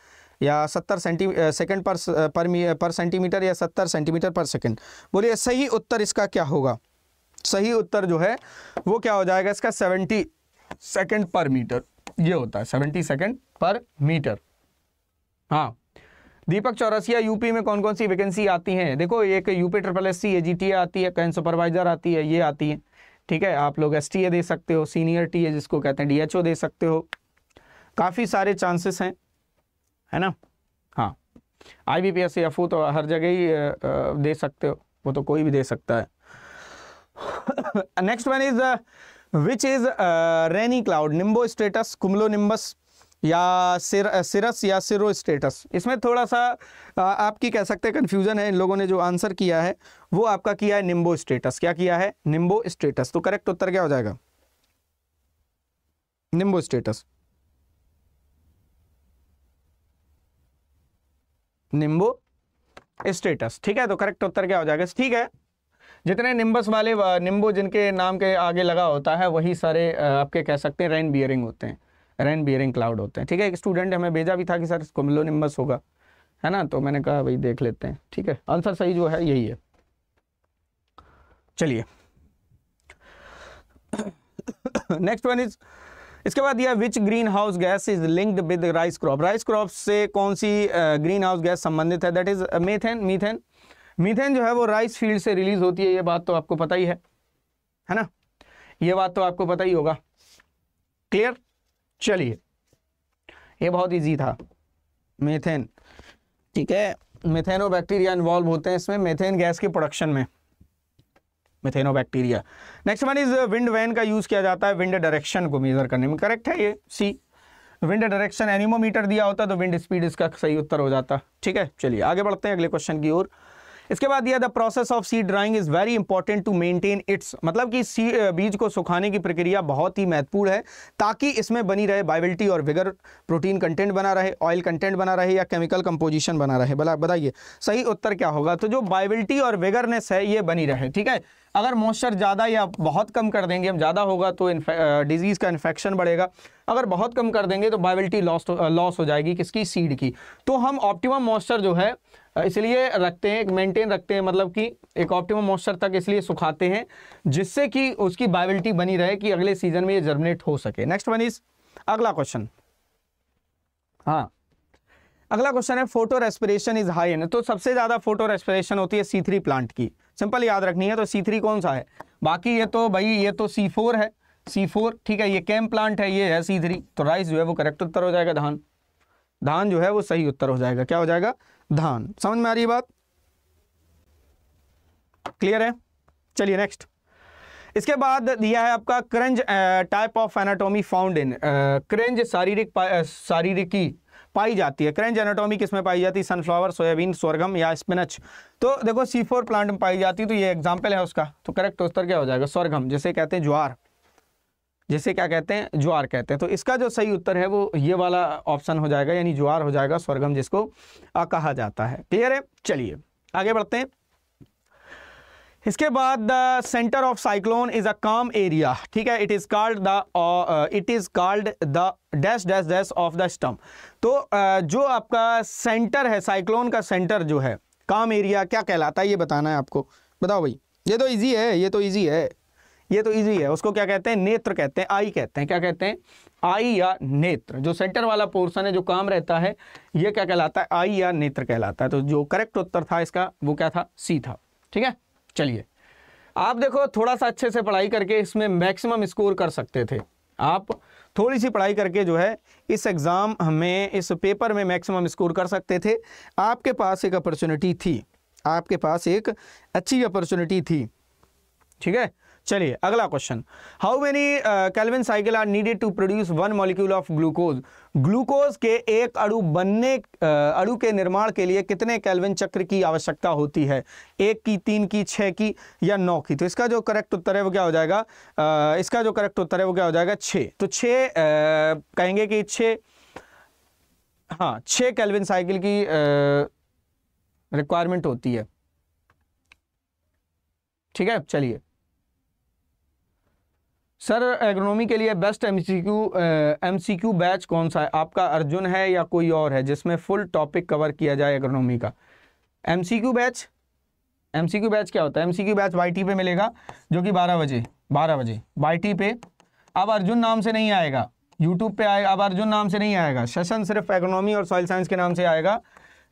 या सत्तर सेंटी सेकंड पर पर, पर सेंटीमीटर या सत्तर सेंटीमीटर पर सेकेंड बोलिए सही उत्तर इसका क्या होगा सही उत्तर जो है वो क्या हो जाएगा इसका सेवेंटी सेकेंड पर मीटर ये होता है सेवेंटी सेकेंड पर मीटर हाँ दीपक चौरसिया यूपी में कौन कौन सी वैकेंसी आती हैं देखो एक UP triple S C A G आती है कैन सुपरवाइजर आती है ये आती है ठीक है आप लोग एस दे सकते हो सीनियर टी ए जिसको कहते हैं डी दे सकते हो काफ़ी सारे चांसेस हैं है ना हाँ आई बी पी एफ तो हर जगह ही दे सकते हो वो तो कोई भी दे सकता है next one is which is rainy cloud nimbo stratus cumulo nimbus या सिर सिरस या सिरो स्टेटस इसमें थोड़ा सा आपकी कह सकते हैं कन्फ्यूज़न है इन लोगों ने जो आंसर किया है वो आपका किया है निम्बो स्टेटस क्या किया है निम्बो स्टेटस तो करेक्ट उत्तर क्या हो जाएगा निम्बो स्टेटस निम्बो स्टेटस ठीक है तो करेक्ट उत्तर क्या हो जाएगा ठीक है जितने निम्बस वाले निम्बो जिनके नाम के आगे लगा होता है वही सारे आपके कह सकते हैं रेन बियरिंग होते हैं रेन बियरिंग क्लाउड होते हैं ठीक है एक स्टूडेंट हमें भेजा भी था कि सर कोमिलोनिम्बस होगा है ना तो मैंने कहा भाई देख लेते हैं ठीक है आंसर सही जो है यही है चलिए नेक्स्ट वन इज इसके बाद यह which green house gas is linked with rice crop rice crop से कौन सी ग्रीन हाउस गैस संबंधित है that is methane methane methane जो है वो राइस फील्ड से रिलीज होती है ये बात तो आपको पता ही है है ना ये बात तो आपको पता ही होगा क्लियर चलिए ये बहुत इजी था मेथेन ठीक है मेथेनो बैक्टीरिया इन्वॉल्व होते हैं इसमें मेथेन गैस के प्रोडक्शन में methano bacteria next one is wind vane का यूज़ किया जाता है विंड डायरेक्शन को मेजर करने में करेक्ट है ये सी विंड डायरेक्शन एनिमोमीटर दिया होता तो विंड स्पीड इसका सही उत्तर हो जाता ठीक है चलिए आगे बढ़ते हैं अगले क्वेश्चन की ओर इसके बाद यह the process of seed drying is very important to maintain its मतलब कि सी बीज को सुखाने की प्रक्रिया बहुत ही महत्वपूर्ण है ताकि इसमें बनी रहे बाइबिलिटी और विगर प्रोटीन कंटेंट बना रहे ऑयल कंटेंट बना रहे या केमिकल कंपोजिशन बना रहे भला बताइए सही उत्तर क्या होगा तो जो बाइबिलिटी और विगरनेस है ये बनी रहे ठीक है अगर मॉइस्चर ज़्यादा या बहुत कम कर देंगे हम ज़्यादा होगा तो डिजीज़ का इन्फेक्शन बढ़ेगा अगर बहुत कम कर देंगे तो बाइबिलिटी लॉस लॉस हो जाएगी किसकी सीड की तो हम ऑप्टिमम मॉइस्चर जो है इसलिए रखते हैं मेंटेन रखते हैं मतलब कि एक ऑप्टिमम मॉइस्चर तक इसलिए सुखाते हैं जिससे कि उसकी बायबिलिटी बनी रहे कि अगले सीजन में ये जर्मिनेट हो सके नेक्स्ट वन इज अगला क्वेश्चन हाँ अगला क्वेश्चन है फोटो रेस्पिरेशन इज हाई तो सबसे ज़्यादा फोटो रेस्पिरेशन होती है सी थ्री प्लांट की सिंपल याद रखनी है तो सी थ्री कौन सा है बाकी ये तो भाई ये तो सी फोर है सी फोर ठीक है ये कैम प्लांट है ये है सी थ्री तो राइस जो है वो करेक्ट उत्तर हो जाएगा धान धान जो है वो सही उत्तर हो जाएगा क्या हो जाएगा धान समझ में आ रही है बात क्लियर है चलिए नेक्स्ट इसके बाद दिया है आपका kranz type of anatomy found in kranz शारीरिक शारीरिकी पाई जाती है क्रेंज एनाटॉमी किसमें पाई जाती है सनफ्लावर सोयाबीन सोरगम या स्पिनच तो देखो सी फोर प्लांट में पाई जाती है तो ये एग्जाम्पल है उसका तो करेक्ट उत्तर क्या हो जाएगा सोरगम जिसे कहते हैं ज्वार जिसे क्या कहते हैं ज्वार कहते हैं तो इसका जो सही उत्तर है वो ये वाला ऑप्शन हो जाएगा यानी ज्वार हो जाएगा स्वर्गम जिसको कहा जाता है क्लियर है चलिए आगे बढ़ते हैं इसके बाद the centre of cyclone is a calm area ठीक है it is called the it is called the dash dash dash of the storm तो uh, जो आपका सेंटर है साइक्लोन का सेंटर जो है काम एरिया क्या कहलाता है ये बताना है आपको बताओ भाई ये तो इजी है ये तो इजी है ये तो इजी है उसको क्या कहते हैं नेत्र कहते हैं आई कहते हैं क्या कहते हैं आई या नेत्र जो सेंटर वाला पोर्शन है जो काम रहता है ये क्या कहलाता है आई या नेत्र कहलाता है तो जो करेक्ट उत्तर था इसका वो क्या था सी था ठीक है चलिए आप देखो थोड़ा सा अच्छे से पढ़ाई करके इसमें मैक्सिमम स्कोर कर सकते थे आप थोड़ी सी पढ़ाई करके जो है इस एग्ज़ाम में इस पेपर में मैक्सिमम स्कोर कर सकते थे आपके पास एक अपॉर्चुनिटी थी आपके पास एक अच्छी अपॉर्चुनिटी थी ठीक है चलिए अगला question how many Calvin cycle are needed to produce one molecule of glucose glucose के एक अणु बनने uh, अणु के निर्माण के लिए कितने कैलविन चक्र की आवश्यकता होती है एक की तीन की छः की या नौ की तो इसका जो करेक्ट उत्तर है वो क्या हो जाएगा uh, इसका जो करेक्ट उत्तर है वो क्या हो जाएगा छः तो छः uh, कहेंगे कि छ हाँ छः कैलविन साइकिल की रिक्वायरमेंट uh, होती है ठीक है चलिए सर एग्रोनॉमी के लिए बेस्ट एमसीक्यू एमसीक्यू बैच कौन सा है आपका अर्जुन है या कोई और है जिसमें फुल टॉपिक कवर किया जाए एग्रोनॉमी का एमसीक्यू बैच एमसीक्यू बैच क्या होता है एमसीक्यू बैच टी पे मिलेगा जो कि 12 बजे 12 बजे टी पे अब अर्जुन नाम से नहीं आएगा यूट्यूब पे आएगा अब अर्जुन नाम से नहीं आएगा सेशन सिर्फ एग्रोनॉमी और सॉइल साइंस के नाम से आएगा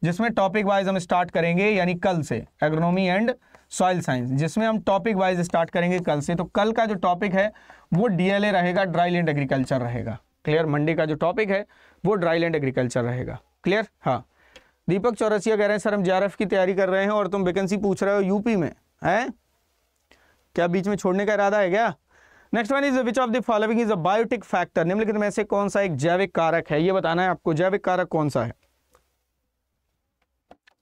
जिसमें टॉपिक वाइज हम स्टार्ट करेंगे यानी कल से एग्रोनॉमी एंड सॉइल साइंस जिसमें हम टॉपिक वाइज स्टार्ट करेंगे कल से तो कल का जो टॉपिक है वो डीएलए रहेगा ड्राई लैंड एग्रीकल्चर रहेगा क्लियर मंडे का जो टॉपिक है वो ड्राई लैंड एग्रीकल्चर रहेगा क्लियर हाँ दीपक चौरसिया कह रहे हैं सर हम जे की तैयारी कर रहे हैं और तुम वेकेंसी पूछ रहे हो यूपी में है क्या बीच में छोड़ने का इरादा है क्या next one is which of the following is a biotic factor निम्नलिखित में से कौन सा एक जैविक कारक है ये बताना है आपको जैविक कारक कौन सा है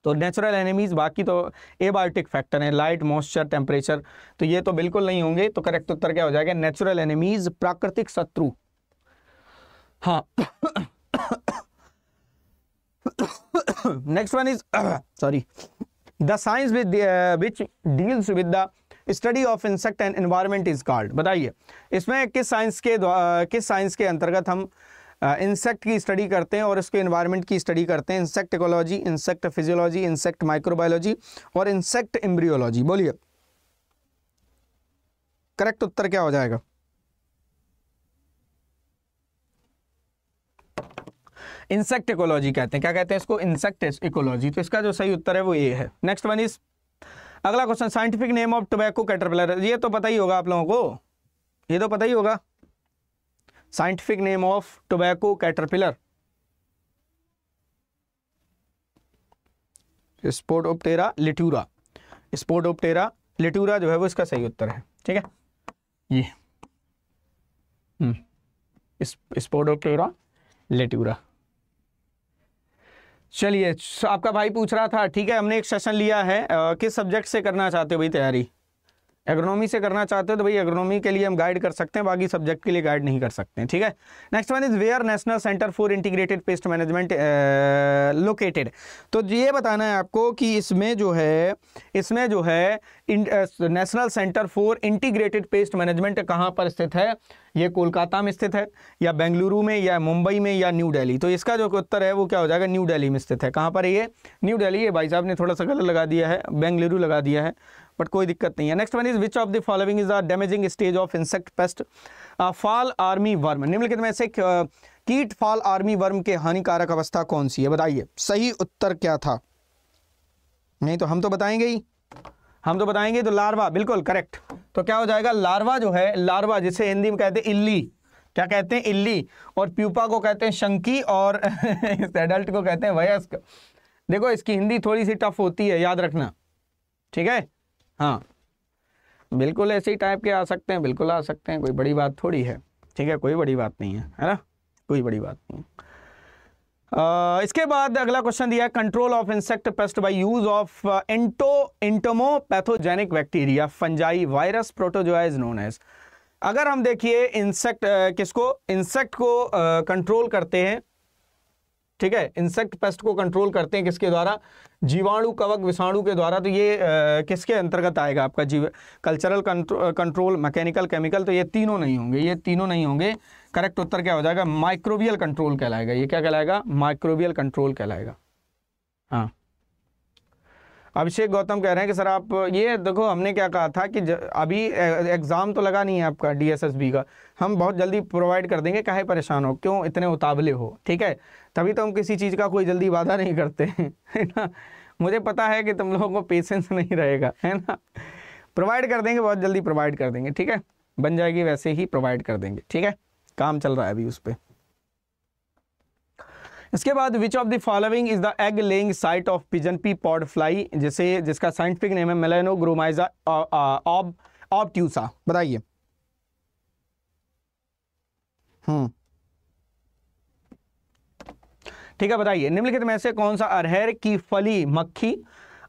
तो नेचुरल एनिमीज़ बाकी तो एबायोटिक फैक्टर है लाइट मॉइस्चर टेम्परेचर तो ये तो बिल्कुल नहीं होंगे तो करेक्ट उत्तर क्या हो जाएगा नेचुरल एनिमीज़ प्राकृतिक शत्रु हाँ next one is sorry the science with which deals with the study of insect and environment is called बताइए इसमें किस साइंस के किस साइंस के अंतर्गत हम इंसेक्ट की स्टडी करते हैं और इसके इन्वायरमेंट की स्टडी करते हैं insect ecology insect physiology insect microbiology और इंसेक्ट इम्ब्रियोलॉजी बोलिए करेक्ट उत्तर क्या हो जाएगा इंसेक्ट इकोलॉजी कहते हैं क्या कहते हैं इसको इंसेक्ट इकोलॉजी तो इसका जो सही उत्तर है वो ये है नेक्स्ट वन इज अगला question scientific name of tobacco caterpillar ये तो पता ही होगा आप लोगों को ये तो पता ही होगा scientific name of tobacco caterpillar spod Spodoptera litura spod Spodoptera litura जो है वो इसका सही उत्तर है ठीक है ये स्पोर्ट स्पोर्टोप्टेरा लिट्यूरा चलिए आपका भाई पूछ रहा था ठीक है हमने एक सेशन लिया है आ, किस सब्जेक्ट से करना चाहते हो भाई तैयारी एग्रोनॉमी से करना चाहते हो तो भाई एग्रोनॉमी के लिए हम गाइड कर सकते हैं बाकी सब्जेक्ट के लिए गाइड नहीं कर सकते हैं ठीक है next one is where national centre for integrated pest management located तो ये बताना है आपको कि इसमें जो है इसमें जो है national centre for integrated pest management कहाँ पर स्थित है ये कोलकाता में स्थित है या बेंगलुरु में या मुंबई में या न्यू दिल्ली तो इसका जो उत्तर है वो क्या हो जाएगा न्यू दिल्ली में स्थित है कहाँ पर है ये न्यू दिल्ली ये भाई साहब ने थोड़ा सा गलत लगा दिया है बेंगलुरु लगा दिया है बट कोई दिक्कत नहीं है next one is which of the following is the damaging stage of insect pest fall army worm निम्नलिखित में से uh, कीट फॉल आर्मी वर्म के हानिकारक अवस्था कौन सी है बताइए सही उत्तर क्या था नहीं तो हम तो बताएंगे ही हम तो बताएंगे तो लार्वा बिल्कुल करेक्ट तो क्या हो जाएगा लार्वा जो है लार्वा जिसे हिंदी में कहते हैं इल्ली क्या कहते हैं इल्ली और प्यूपा को कहते हैं शंकी और एडल्ट (laughs) को कहते हैं वयस्क देखो इसकी हिंदी थोड़ी सी टफ होती है याद रखना ठीक है हाँ बिल्कुल ऐसे ही टाइप के आ सकते हैं बिल्कुल आ सकते हैं कोई बड़ी बात थोड़ी है ठीक है कोई बड़ी बात नहीं है है ना कोई बड़ी बात नहीं आ, इसके बाद अगला क्वेश्चन दिया control of insect pest by use of ento entomo pathogenic bacteria fungi virus protozoa is known as अगर हम देखिए इंसेक्ट किसको इंसेक्ट को कंट्रोल करते हैं ठीक है इंसेक्ट पेस्ट को कंट्रोल करते हैं किसके द्वारा जीवाणु कवक विषाणु के द्वारा तो ये आ, किसके अंतर्गत आएगा आपका जीव कल्चरल कंट्रोल मैकेनिकल केमिकल तो ये तीनों नहीं होंगे ये तीनों नहीं होंगे करेक्ट उत्तर क्या हो जाएगा माइक्रोबियल कंट्रोल कहलाएगा ये क्या कहलाएगा माइक्रोबियल कंट्रोल कहलाएगा हाँ अभिषेक गौतम कह रहे हैं कि सर आप ये देखो हमने क्या कहा था कि अभी एग्ज़ाम तो लगा नहीं है आपका डीएसएसबी का हम बहुत जल्दी प्रोवाइड कर देंगे काहे परेशान हो क्यों इतने उताबले हो ठीक है तभी तो हम किसी चीज़ का कोई जल्दी वादा नहीं करते हैं (laughs) है ना मुझे पता है कि तुम लोगों को पेशेंस नहीं रहेगा है ना प्रोवाइड कर देंगे बहुत जल्दी प्रोवाइड कर देंगे ठीक है बन जाएगी वैसे ही प्रोवाइड कर देंगे ठीक है काम चल रहा है अभी उस पर इसके बाद which of the following is the egg laying site of pigeon pea pod fly जिसे जिसका साइंटिफिक नेम है मेलेनो ग्रोमाइजा ऑब ऑब ट्यूसा बताइए हम्म ठीक है बताइए निम्नलिखित में से कौन सा अरहर की फली मक्खी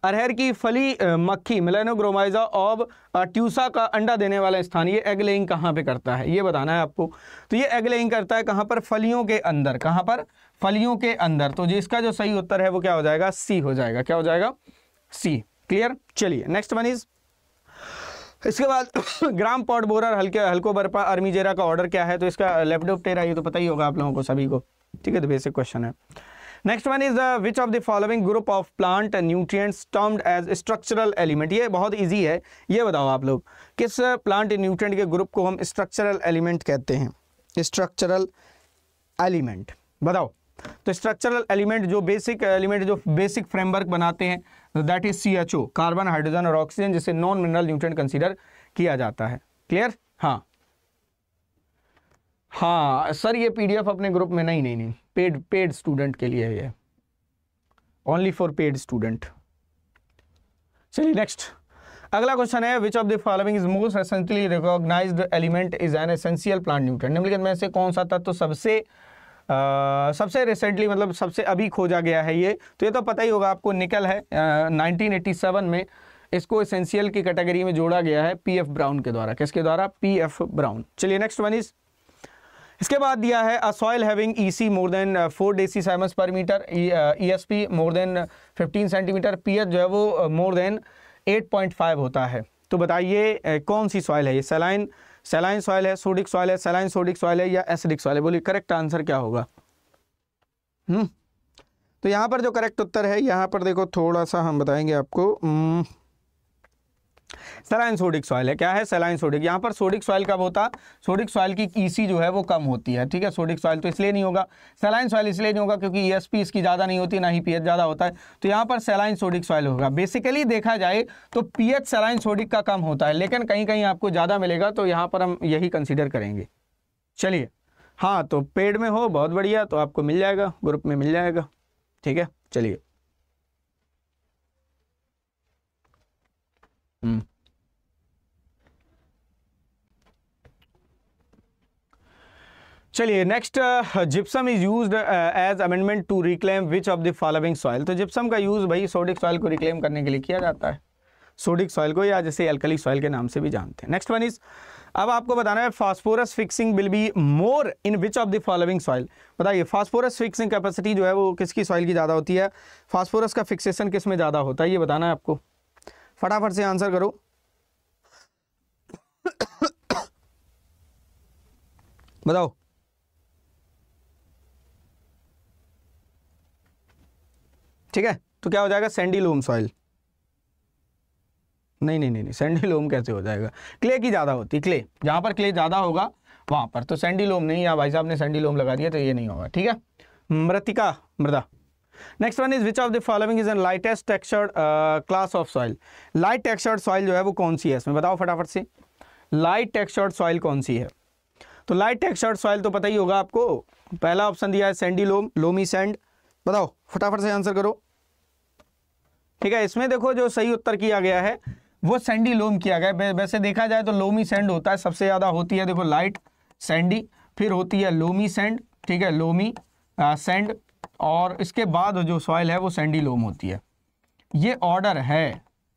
अरहर की फली मक्खी मिलेनोग्रोमाइजा ऑब ट्यूसा का अंडा देने वाला स्थान ये एगलेइंग कहाँ पे करता है ये बताना है आपको तो ये एगलेइंग करता है कहाँ पर फलियों के अंदर कहाँ पर फलियों के अंदर तो जो इसका जो सही उत्तर है वो क्या हो जाएगा सी हो जाएगा क्या हो जाएगा सी क्लियर चलिए नेक्स्ट वन इज इसके बाद (coughs) ग्राम पॉट बोरर हल्के हल्को बर्पा अर्मीजेरा का ऑर्डर क्या है तो इसका टेरा ये तो पता ही होगा आप लोगों को सभी को ठीक है तो बेसिक क्वेश्चन है next one is the which of the following group of plant nutrients termed as structural element ये बहुत इजी है ये बताओ आप लोग किस प्लांट न्यूट्रिएंट के ग्रुप को हम स्ट्रक्चरल एलिमेंट कहते हैं स्ट्रक्चरल एलिमेंट बताओ तो स्ट्रक्चरल एलिमेंट जो बेसिक एलिमेंट जो बेसिक फ्रेमवर्क बनाते हैं that is C carbon hydrogen और ऑक्सीजन जिसे नॉन मिनरल न्यूट्रेंट कंसिडर किया जाता है क्लियर हाँ हाँ सर ये पीडीएफ अपने ग्रुप में नहीं नहीं नहीं पेड पेड स्टूडेंट के लिए है ये ओनली फॉर पेड स्टूडेंट चलिए नेक्स्ट अगला क्वेश्चन है which of the following is most recently recognised element is an essential plant nutrient निम्नलिखित में से कौन सा तत्व तो सबसे आ, सबसे रिसेंटली मतलब सबसे अभी खोजा गया है ये तो ये तो पता ही होगा आपको निकल है आ, 1987 में इसको एसेंशियल की कैटेगरी में जोड़ा गया है पीएफ ब्राउन के द्वारा किसके द्वारा पीएफ ब्राउन चलिए नेक्स्ट वन इज़ इसके बाद दिया है e a soil having EC more than four deci siemens per metre E more than fifteen centimetre P जो है वो मोर देन एट होता है तो बताइए कौन सी सॉइल है ये सलाइन सेलाइन सॉइल है सोडिक सॉइल है सेलाइन सोडिक सॉइल है या एसिडिक सॉइल है बोलिए करेक्ट आंसर क्या होगा हम्म तो यहाँ पर जो करेक्ट उत्तर है यहाँ पर देखो थोड़ा सा हम बताएंगे आपको हम्म, सलाइन सोडिक सॉइल है क्या है सलाइन सोडिक यहाँ पर सोडिक सॉइल कब होता सोडिक सॉइल की ईसी e जो है वो कम होती है ठीक है सोडिक सॉइल तो इसलिए नहीं होगा सलाइन सॉइल इसलिए नहीं होगा क्योंकि ई e इसकी ज़्यादा नहीं होती ना ही पीएच ज़्यादा होता है तो यहाँ पर सेलाइन सोडिक सॉइल होगा बेसिकली देखा जाए तो पीएच एच सोडिक का कम होता है लेकिन कहीं कहीं आपको ज़्यादा मिलेगा तो यहाँ पर हम यही कंसिडर करेंगे चलिए हाँ तो पेड में हो बहुत बढ़िया तो आपको मिल जाएगा ग्रुप में मिल जाएगा ठीक है चलिए Mm. चलिए next gypsum is used as amendment to reclaim which of the following soil तो जिप्सम का यूज़ भाई सोडिक सॉइल को रिक्लेम करने के लिए किया जाता है सोडिक सॉइल को या जैसे एल्कली सॉइल के नाम से भी जानते हैं नेक्स्ट वन इज अब आपको बताना है phosphorus fixing will be more in which of the following soil बताइए फास्फोरस फिक्सिंग कैपेसिटी जो है वो किसकी सॉइल की ज़्यादा होती है फास्फोरस का फिक्सेशन किस में ज़्यादा होता है ये बताना है आपको फटाफट से आंसर करो बताओ ठीक है तो क्या हो जाएगा सैंडी लोम सॉइल नहीं नहीं नहीं नहीं सैंडी लोम कैसे हो जाएगा क्ले की ज़्यादा होती क्ले जहां पर क्ले ज़्यादा होगा वहां पर तो सैंडी लोम नहीं यहाँ भाई साहब ने सैंडी लोम लगा दिया तो ये नहीं होगा ठीक है मृतिका मृदा next one is which of the following is an lightest textured class of soil light textured soil जो है वो कौन सी है इसमें बताओ फटाफट से लाइट टेक्सचर्ड सॉइल कौन सी है तो लाइट टेक्सचर्ड सॉइल तो पता ही होगा आपको पहला ऑप्शन दिया है सैंडी लोम लोमी सैंड बताओ फटाफट से आंसर करो ठीक है इसमें देखो जो सही उत्तर किया गया है वो सैंडी लोम किया गया वैसे देखा जाए तो लोमी सैंड होता है सबसे ज़्यादा होती है देखो लाइट सैंडी फिर होती है लोमी सैंड ठीक है लोमी आ, सैंड और इसके बाद जो सॉइल है वो सैंडी लोम होती है ये ऑर्डर है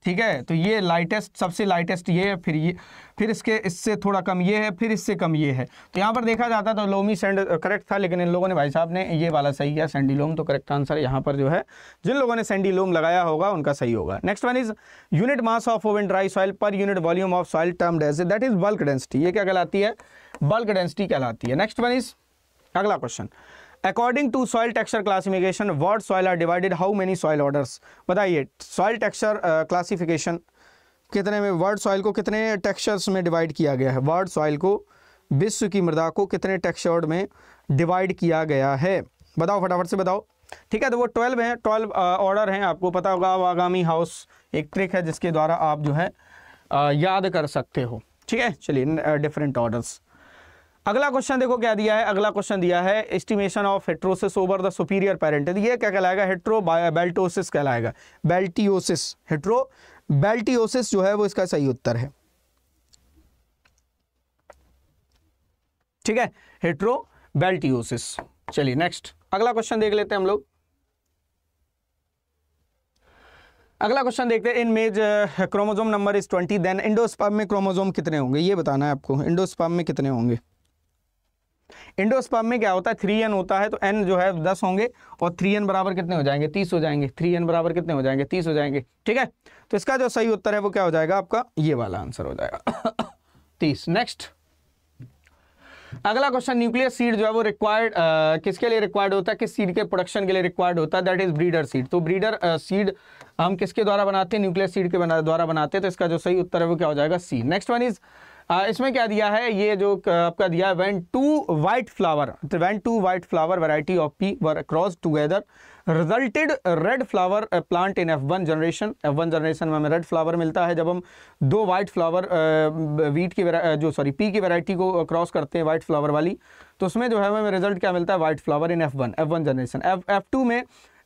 ठीक है तो ये लाइटेस्ट सबसे लाइटेस्ट ये है फिर ये फिर इसके इससे थोड़ा कम ये है फिर इससे कम ये है तो यहाँ पर देखा जाता तो लोमी सेंड करेक्ट था लेकिन इन लोगों ने भाई साहब ने ये वाला सही किया सैंडी लोम तो करेक्ट आंसर यहाँ पर जो है जिन लोगों ने सैंडी लोम लगाया होगा उनका सही होगा next one is unit mass of oven dry soil per unit volume of soil termed as that is bulk density ये क्या कहलाती है बल्क डेंसिटी कहलाती है नेक्स्ट वन इज अगला question according to soil texture classification word soil are divided how many soil orders बताइए soil texture classification कितने में वर्ड सॉइल को कितने टेक्सचर्स में डिवाइड किया गया है वर्ड सॉइल को विश्व की मृदा को कितने टेक्सचर्ड में डिवाइड किया गया है बताओ फटाफट से बताओ ठीक है तो वो ट्वेल्व हैं ट्वेल्व ऑर्डर uh, हैं आपको पता होगा आगामी हाउस एक ट्रिक है जिसके द्वारा आप जो है आ, uh, याद कर सकते हो ठीक है चलिए डिफरेंट uh, ऑर्डर्स अगला क्वेश्चन देखो क्या दिया है अगला क्वेश्चन दिया है estimation of heterosis over the superior parent ये क्या कहलाएगा हेट्रो बेल्टोसिस कहलाएगा बेल्टियोसिस हेट्रो बेल्टियोसिस जो है वो इसका सही उत्तर है ठीक है हेट्रो बेल्टियोसिस चलिए नेक्स्ट अगला क्वेश्चन देख लेते हैं हम लोग अगला क्वेश्चन देखते हैं in maize chromosome number is twenty then endosperm में क्रोमोजोम कितने होंगे ये बताना है आपको इंडोस्पर्म में कितने होंगे इंडोस्पर्म में क्या होता है थ्री एन होता है तो एन जो है दस होंगे और थ्री एन बराबर कितने हो जाएंगे तीस हो जाएंगे थ्री एन बराबर कितने हो जाएंगे तीस हो जाएंगे ठीक है तो इसका जो सही उत्तर है वो क्या हो जाएगा आपका ये वाला आंसर हो जाएगा (coughs) तीस नेक्स्ट अगला क्वेश्चन न्यूक्लियर सीड जो है वो रिक्वायर्ड uh, किसके लिए रिक्वायर्ड होता है किस सीड के प्रोडक्शन के लिए रिक्वायर्ड होता है दैट इज ब्रीडर सीड तो ब्रीडर सीड हम किसके द्वारा बनाते हैं न्यूक्लियर सीड के द्वारा बनाते हैं तो इसका जो सही उत्तर है वो क्या हो जाएगा सी नेक्स्ट वन इज इसमें क्या दिया है ये जो आपका दिया है when two white flower when two white flower variety of pea were cross together resulted red flower plant in F one generation F one generation में हमें रेड फ्लावर मिलता है जब हम दो वाइट फ्लावर वीट की uh, जो sorry pea की वैरायटी को क्रॉस uh, करते हैं वाइट फ्लावर वाली तो उसमें जो है हमें रिजल्ट क्या मिलता है white flower in F one F one generation F F two में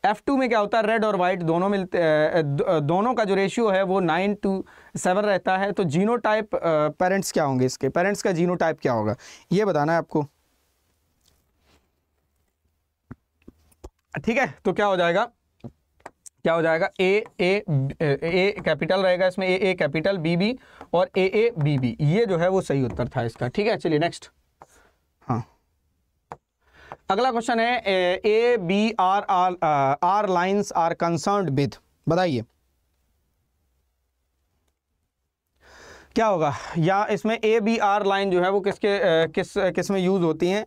F2 में क्या होता है रेड और वाइट दोनों मिलते दोनों का जो रेशियो है वो नाइन टू सेवन रहता है तो जीनो टाइप पेरेंट्स क्या होंगे इसके पेरेंट्स का जीनो टाइप क्या होगा ये बताना है आपको ठीक है तो क्या हो जाएगा क्या हो जाएगा ए ए ए कैपिटल रहेगा इसमें A A capital B B और ए ए बी बी ये जो है वो सही उत्तर था इसका ठीक है चलिए नेक्स्ट अगला क्वेश्चन है A B R R R lines are concern with बताइए क्या होगा या इसमें ए बी आर लाइन जो है वो किसके किस किस में यूज़ होती हैं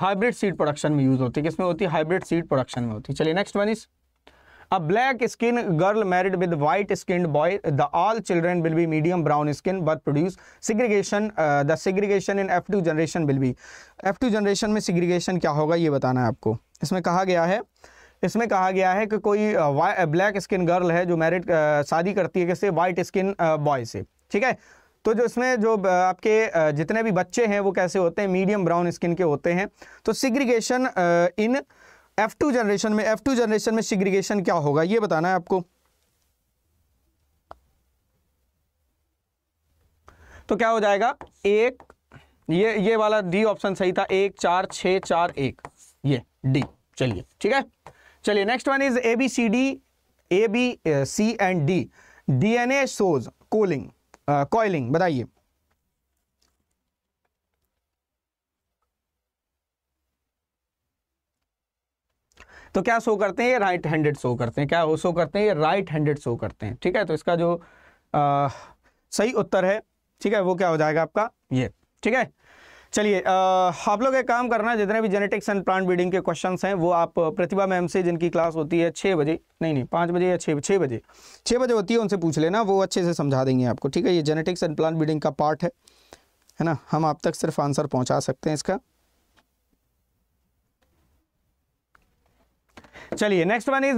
हाइब्रिड सीड प्रोडक्शन में यूज़ होती है किसमें होती है हाइब्रिड सीड प्रोडक्शन में होती है चलिए next one is a black skin girl married with white skin boy the all children will be medium brown skin but produce segregation the segregation in F two generation will be F two generation में segregation क्या होगा ये बताना है आपको इसमें कहा गया है इसमें कहा गया है कि कोई ब्लैक स्किन गर्ल है जो मैरिड uh, शादी करती है किससे व्हाइट स्किन बॉय से ठीक है तो जो इसमें जो uh, आपके uh, जितने भी बच्चे हैं वो कैसे होते हैं मीडियम ब्राउन स्किन के होते हैं तो segregation in F two generation में एफ टू जनरेशन में सिग्रीगेशन क्या होगा ये बताना है आपको तो क्या हो जाएगा एक ये ये वाला डी ऑप्शन सही था एक चार छ चार एक ये डी चलिए ठीक है चलिए next one is A B C D A B C and D DNA shows coiling coiling बताइए तो क्या शो करते हैं ये राइट हैंडेड शो करते हैं क्या वो शो करते हैं ये राइट हैंडेड शो करते हैं ठीक है तो इसका जो आ, सही उत्तर है ठीक है वो क्या हो जाएगा आपका ये ठीक है चलिए आप लोग एक काम करना जितने भी जेनेटिक्स एंड प्लांट ब्रीडिंग के क्वेश्चन हैं वो आप प्रतिभा मैम से जिनकी क्लास होती है छः बजे नहीं नहीं पाँच बजे या छः छः बजे छः बजे होती है उनसे पूछ लेना वो अच्छे से समझा देंगे आपको ठीक है ये जेनेटिक्स एंड प्लांट ब्रीडिंग का पार्ट है है ना हम आप तक सिर्फ आंसर पहुंचा सकते हैं इसका चलिए next one is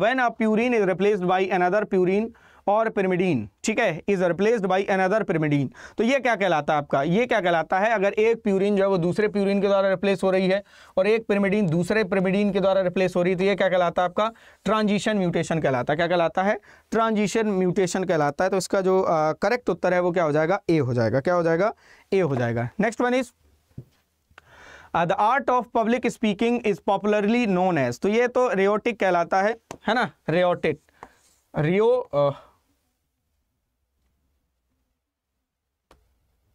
when a purine is replaced by another purine और पिरिमिडीन ठीक है is replaced by another pyrimidine तो ये क्या कहलाता है आपका ये क्या कहलाता है अगर एक प्यूरिन जो है वो दूसरे प्यूरिन के द्वारा रिप्लेस हो रही है और एक पिरिमिडीन दूसरे पिरिमिडीन के द्वारा रिप्लेस हो रही है तो ये क्या कहलाता है आपका ट्रांजिशन म्यूटेशन कहलाता है क्या कहलाता है ट्रांजिशन म्यूटेशन कहलाता है तो इसका जो करेक्ट uh, उत्तर है वो क्या हो जाएगा ए हो जाएगा क्या हो जाएगा ए हो जाएगा next one is the art of public speaking is popularly known as तो ये तो रियोटिक कहलाता है है ना रियोटिक रियो आ,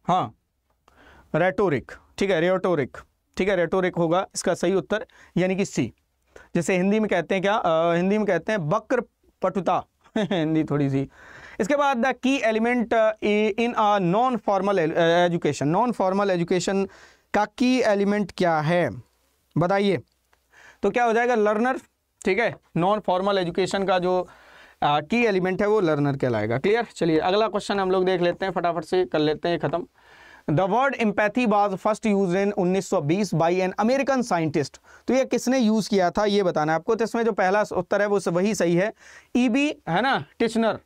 हाँ रेटोरिक ठीक है रेटोरिक ठीक है रेटोरिक होगा इसका सही उत्तर यानी कि सी जैसे हिंदी में कहते हैं क्या आ, uh, हिंदी में कहते हैं बक्र पटुता (laughs) हिंदी थोड़ी सी इसके बाद the key element in a non formal education non formal education का की एलिमेंट क्या है बताइए तो क्या हो जाएगा लर्नर ठीक है नॉन फॉर्मल एजुकेशन का जो की uh, एलिमेंट है वो लर्नर कहलाएगा क्लियर चलिए अगला क्वेश्चन हम लोग देख लेते हैं फटाफट से कर लेते हैं खत्म the word empathy was first use in 1920 by an American scientist तो ये किसने यूज़ किया था ये बताना है आपको तो इसमें जो पहला उत्तर है वो वही सही है ई e बी है ना टिचनर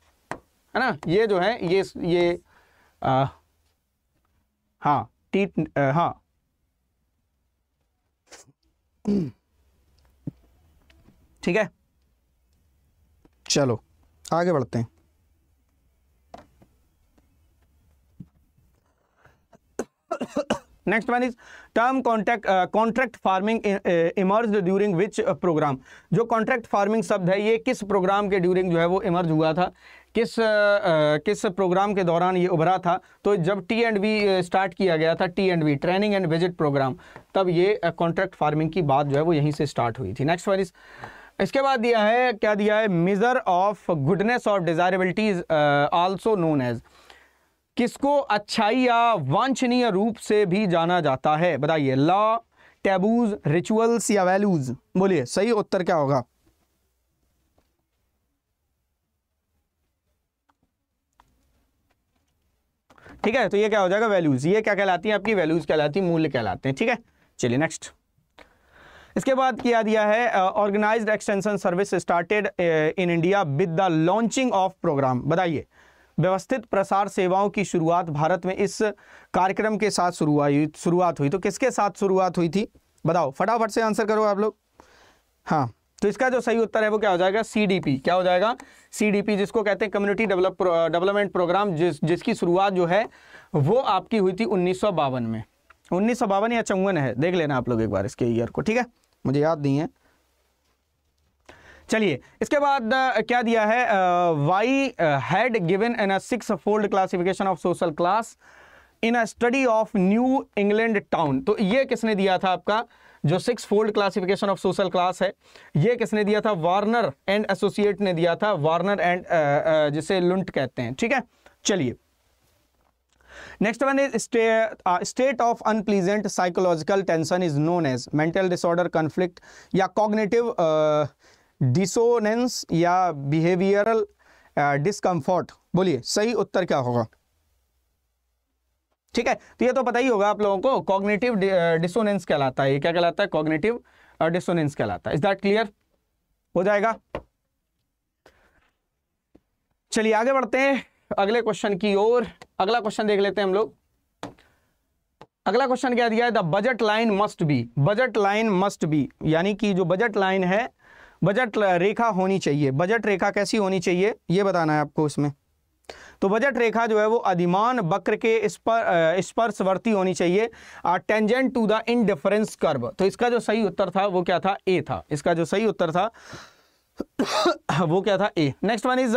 है ना ये जो है ये ये आ, हाँ टी हाँ ठीक है चलो आगे बढ़ते हैं next one is term contract contract farming emerge during which program जो कॉन्ट्रैक्ट फार्मिंग शब्द है ये किस प्रोग्राम के ड्यूरिंग जो है वो इमर्ज हुआ था किस आ, किस प्रोग्राम के दौरान ये उभरा था तो जब टी एंड वी स्टार्ट किया गया था T and V training and visit program तब ये कॉन्ट्रैक्ट फार्मिंग की बात जो है वो यहीं से स्टार्ट हुई थी नेक्स्ट वन इसके बाद दिया है क्या दिया है measure of goodness of desirabilities also known as किसको अच्छाई या वांछनीय रूप से भी जाना जाता है बताइए लॉ टैबूज रिचुअल्स या वैल्यूज़ बोलिए सही उत्तर क्या होगा ठीक है तो ये क्या हो जाएगा वैल्यूज ये क्या कहलाती है आपकी वैल्यूज कहलाती है मूल्य कहलाते हैं ठीक है चलिए नेक्स्ट इसके बाद किया दिया है organise extension service started in India with the launching of program बताइए व्यवस्थित प्रसार सेवाओं की शुरुआत भारत में इस कार्यक्रम के साथ शुरुआत हुई तो किसके साथ शुरुआत हुई थी बताओ फटाफट से आंसर करो आप लोग हाँ तो इसका जो सही उत्तर है वो क्या हो जाएगा सीडीपी क्या हो जाएगा सीडीपी जिसको कहते हैं कम्युनिटी डेवलप डेवलपमेंट प्रोग्राम जिस जिसकी शुरुआत जो है वो आपकी हुई थी उन्नीस में उन्नीस या चौवन है देख लेना आप लोग एक बार इसके ईयर को ठीक है मुझे याद नहीं है चलिए इसके बाद क्या दिया है Y had given an a six fold classification of social class in a study of New England town तो ये किसने दिया था आपका जो six fold classification of social class है ये किसने दिया था वार्नर एंड एसोसिएट ने दिया था वार्नर एंड जिसे लुंट कहते हैं ठीक है चलिए next one is state of unpleasant psychological tension is known as mental disorder conflict या कॉग्नेटिव डिसोनेंस या बिहेवियरल डिसकंफर्ट बोलिए सही उत्तर क्या होगा ठीक है तो ये तो पता ही होगा आप लोगों को कॉग्नेटिव डिसोनेंस कहलाता है ये क्या कहलाता है कॉग्नेटिव डिसोनेंस कहलाता है इज दैट क्लियर हो जाएगा चलिए आगे बढ़ते हैं अगले क्वेश्चन की ओर अगला क्वेश्चन देख लेते हैं हम लोग अगला क्वेश्चन क्या दिया है the budget line must be budget line must be यानी कि जो बजट लाइन है बजट रेखा होनी चाहिए बजट रेखा कैसी होनी चाहिए यह बताना है आपको इसमें तो बजट रेखा जो है वो अधिमान वक्र के स्पर्शवर्ती होनी चाहिए tangent to the indifference curve तो इसका जो सही उत्तर था वो क्या था ए था इसका जो सही उत्तर था (coughs) वो क्या था A next one is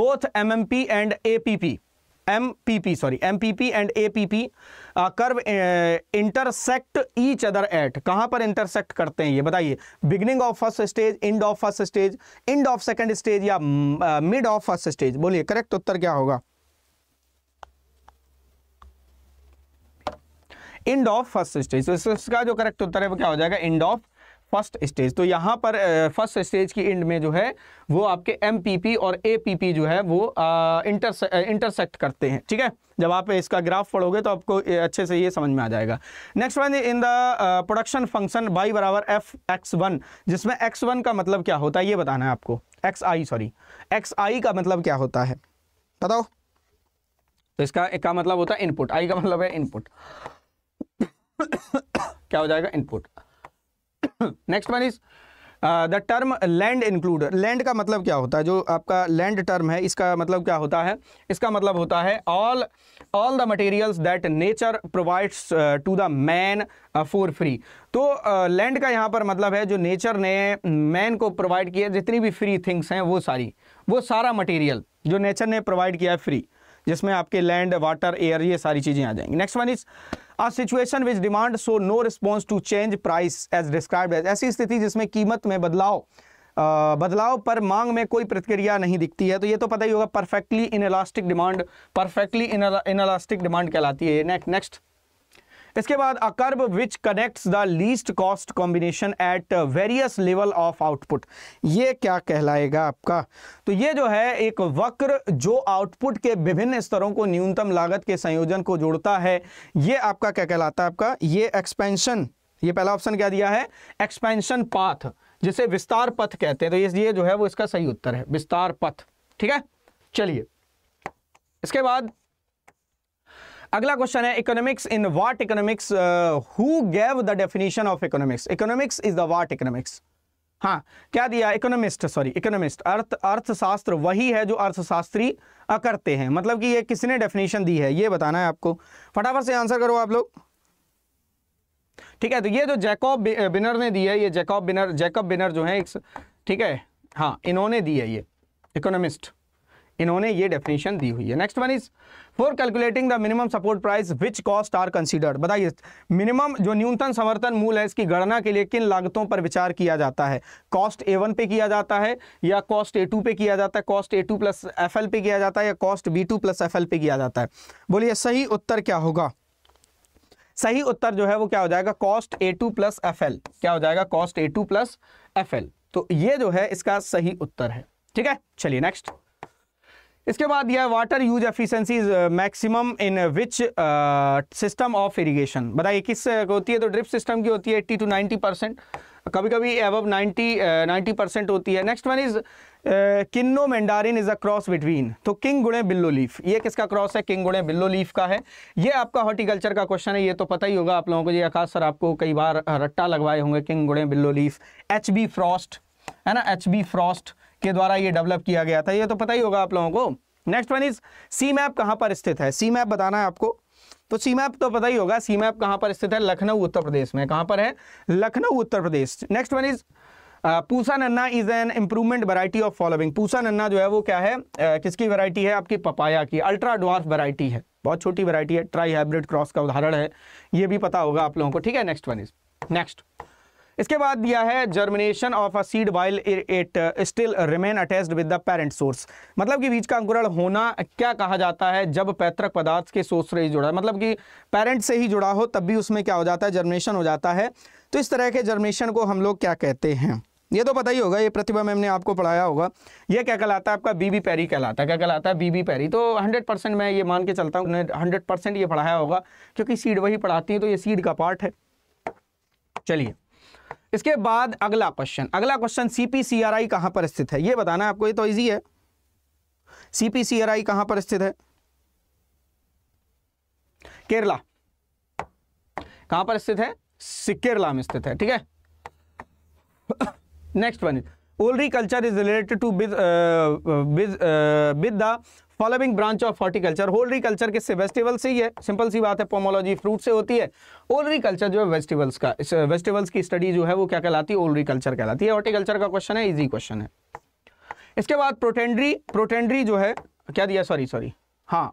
both MMP and APP M P P sorry M P P and A P P curve intersect each other at कहां पर इंटरसेक्ट करते हैं ये बताइए beginning of first stage end of first stage end of second stage या mid of first stage बोलिए correct उत्तर क्या होगा इंड ऑफ फर्स्ट स्टेज इसका जो करेक्ट उत्तर है वो क्या हो जाएगा इंड ऑफ फर्स्ट स्टेज तो यहां पर फर्स्ट स्टेज की एंड में जो है वो आपके एम और ए जो है वो इंटरसे इंटरसेक्ट करते हैं ठीक है जब आप इसका ग्राफ पढ़ोगे तो आपको अच्छे से ये समझ में आ जाएगा next one in the production function Y बराबर एफ एक्स वन जिसमें एक्स वन का मतलब क्या होता है ये बताना है आपको X I sorry X I का मतलब क्या होता है बताओ तो इसका एक का मतलब होता है इनपुट आई का मतलब है इनपुट (coughs) क्या हो जाएगा input next one is the term land includes land का मतलब क्या होता है जो आपका लैंड टर्म है इसका मतलब क्या होता है इसका मतलब होता है all all the materials that nature provides to the man for free तो लैंड uh, का यहाँ पर मतलब है जो नेचर ने मैन को प्रोवाइड किया जितनी भी फ्री थिंग्स हैं वो सारी वो सारा मटेरियल जो नेचर ने प्रोवाइड किया है फ्री जिसमें आपके लैंड वाटर एयर ये सारी चीज़ें आ जाएंगी next one is a situation which demand shows no response to change price as describe as ऐसी स्थिति जिसमें कीमत में बदलाव बदलाव पर मांग में कोई प्रतिक्रिया नहीं दिखती है तो ये तो पता ही होगा perfectly inelastic demand perfectly inelastic demand कहलाती है नेक्स्ट नेक्स्ट इसके बाद a which connects the least cost combination at various level of output ये क्या कहलाएगा आपका तो ये जो है एक वक्र जो आउटपुट के विभिन्न स्तरों को न्यूनतम लागत के संयोजन को जोड़ता है ये आपका क्या कहलाता है आपका ये एक्सपेंशन ये पहला ऑप्शन क्या दिया है एक्सपेंशन पाथ जिसे विस्तार पथ कहते हैं तो ये, ये जो है वो इसका सही उत्तर है विस्तार पथ ठीक है चलिए इसके बाद अगला क्वेश्चन है economics in what economics who gave the definition of economics economics is the what economics हाँ क्या दिया इकोनॉमिस्ट सॉरी इकोनॉमिस्ट अर्थ अर्थशास्त्र वही है जो अर्थशास्त्री करते हैं मतलब कि ये किसने डेफिनेशन दी है ये बताना है आपको फटाफट से आंसर करो आप लोग ठीक है तो ये जो जैकॉब बिनर ने दी है ये जैकॉब बिनर जैकॉब बिनर जो है ठीक है हाँ इन्होंने दी है ये इकोनॉमिस्ट इन्होंने ये डेफिनेशन दी हुई है next one is for calculating the minimum support price which cost are considered बताइए मिनिमम जो न्यूनतम समर्थन मूल है इसकी गणना के लिए किन लागतों पर विचार किया जाता है कॉस्ट ए वन पे किया जाता है या कॉस्ट ए टू पे किया जाता है cost A two plus F L पे किया जाता है या cost B two plus F L पे किया जाता है बोलिए सही उत्तर क्या होगा सही उत्तर जो है वो क्या हो जाएगा cost A two plus F L क्या हो जाएगा cost A two plus F L तो ये जो है इसका सही उत्तर है ठीक है चलिए नेक्स्ट इसके बाद यह water use efficiency maximum in which system of irrigation बताइए किस uh, होती है तो ड्रिप सिस्टम की होती है एट्टी टू नाइन्टी परसेंट कभी कभी अब नाइन्टी नाइन्टी परसेंट होती है next one is kinnow mandarin is a cross between two king गुड़े बिल्लो लीफ ये किसका क्रॉस है किंग गुड़े बिल्लो लीफ का है ये आपका हॉर्टिकल्चर का क्वेश्चन है ये तो पता ही होगा आप लोगों को ये आकाश सर आपको कई बार uh, रट्टा लगवाए होंगे किंग गुड़े willow leaf H B Frost है ना एच बी फ्रॉस्ट के द्वारा ये डेवलप किया गया था ये तो पता ही होगा आप लोगों को next one is CIMAP कहाँ पर स्थित है सी मैप बताना है आपको तो सी मैप तो पता ही होगा सी मैप कहाँ पर स्थित है लखनऊ उत्तर प्रदेश में कहाँ पर है Lucknow Uttar Pradesh next one is Pusa Nanha is an improvement variety of following Pusa Nanha जो है वो क्या है uh, किसकी वैरायटी है आपकी पपाया की अल्ट्रा डॉर्फ वैरायटी है बहुत छोटी वैरायटी है ट्राई हाइब्रिड क्रॉस का उदाहरण है ये भी पता होगा आप लोगों को ठीक है नेक्स्ट वन इज नेक्स्ट इसके बाद दिया है germination of a seed while it still remain attached with the parent source मतलब कि बीज का अंकुरण होना क्या कहा जाता है जब पैतृक पदार्थ के सोर्स से ही जुड़ा है मतलब कि पेरेंट से ही जुड़ा हो तब भी उसमें क्या हो जाता है जर्मिनेशन हो जाता है तो इस तरह के जर्मिनेशन को हम लोग क्या कहते हैं ये तो पता ही होगा ये प्रतिभा मैम ने आपको पढ़ाया होगा ये क्या कहलाता है आपका बीबी पैरी कहलाता है क्या कहलाता है बीबी पैरी तो 100 परसेंट मैं ये मान के चलता हूँ हंड्रेड परसेंट ये पढ़ाया होगा क्योंकि सीड वही पढ़ाती है तो ये सीड का पार्ट है चलिए इसके बाद अगला क्वेश्चन अगला क्वेश्चन सीपीसीआरआई कहां पर स्थित है ये बताना है आपको ये तो इजी है सीपीसीआरआई कहां पर स्थित है केरला कहां पर स्थित है केरला में स्थित है ठीक है next (coughs) one olericulture is related to with with, following branch of horticulture olericulture किससे वेजिटेबल से ही है सिंपल सी बात है पोमोलॉजी फ्रूट से होती है ओलरी कल्चर जो है वेजिटेबल्स का वेजिटेबल्स uh, की स्टडी जो है वो क्या कहलाती है ओलरी कल्चर कहलाती है हॉर्टिकल्चर का क्वेश्चन है इजी क्वेश्चन है इसके बाद प्रोटेंड्री प्रोटेंड्री जो है क्या दिया सॉरी सॉरी हाँ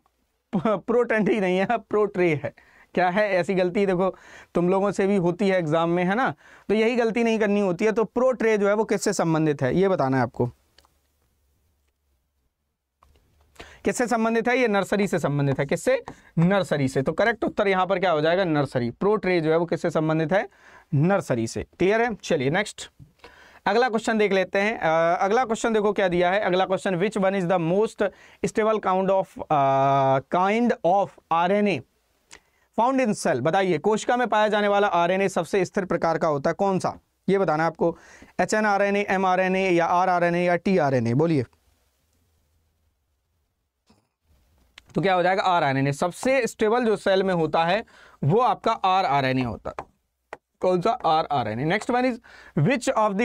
प्रोटेंड्री (laughs) नहीं है प्रोट्रे है क्या है ऐसी गलती देखो तुम लोगों से भी होती है एग्ज़ाम में है ना तो यही गलती नहीं करनी होती है तो प्रो ट्रे जो है वो किससे संबंधित है ये बताना है आपको किससे संबंधित है ये नर्सरी से संबंधित है किससे नर्सरी से तो करेक्ट उत्तर यहां पर क्या हो जाएगा नर्सरी प्रो ट्रे जो है वो किससे संबंधित है नर्सरी से क्लियर है चलिए नेक्स्ट अगला क्वेश्चन देख लेते हैं आ, अगला क्वेश्चन देखो क्या दिया है अगला question which one is the most stable kind of kind of RNA found in cell बताइए कोशिका में पाया जाने वाला आरएनए सबसे स्थिर प्रकार का होता है कौन सा ये बताना आपको H N R N M R N A या आर आर एन ए या टी आर एन ए बोलिए तो क्या हो जाएगा आर आर एन ए सबसे स्टेबल जो सेल में होता है वो आपका आर आर एन ए होता है कौन सा R R N A next one is which of the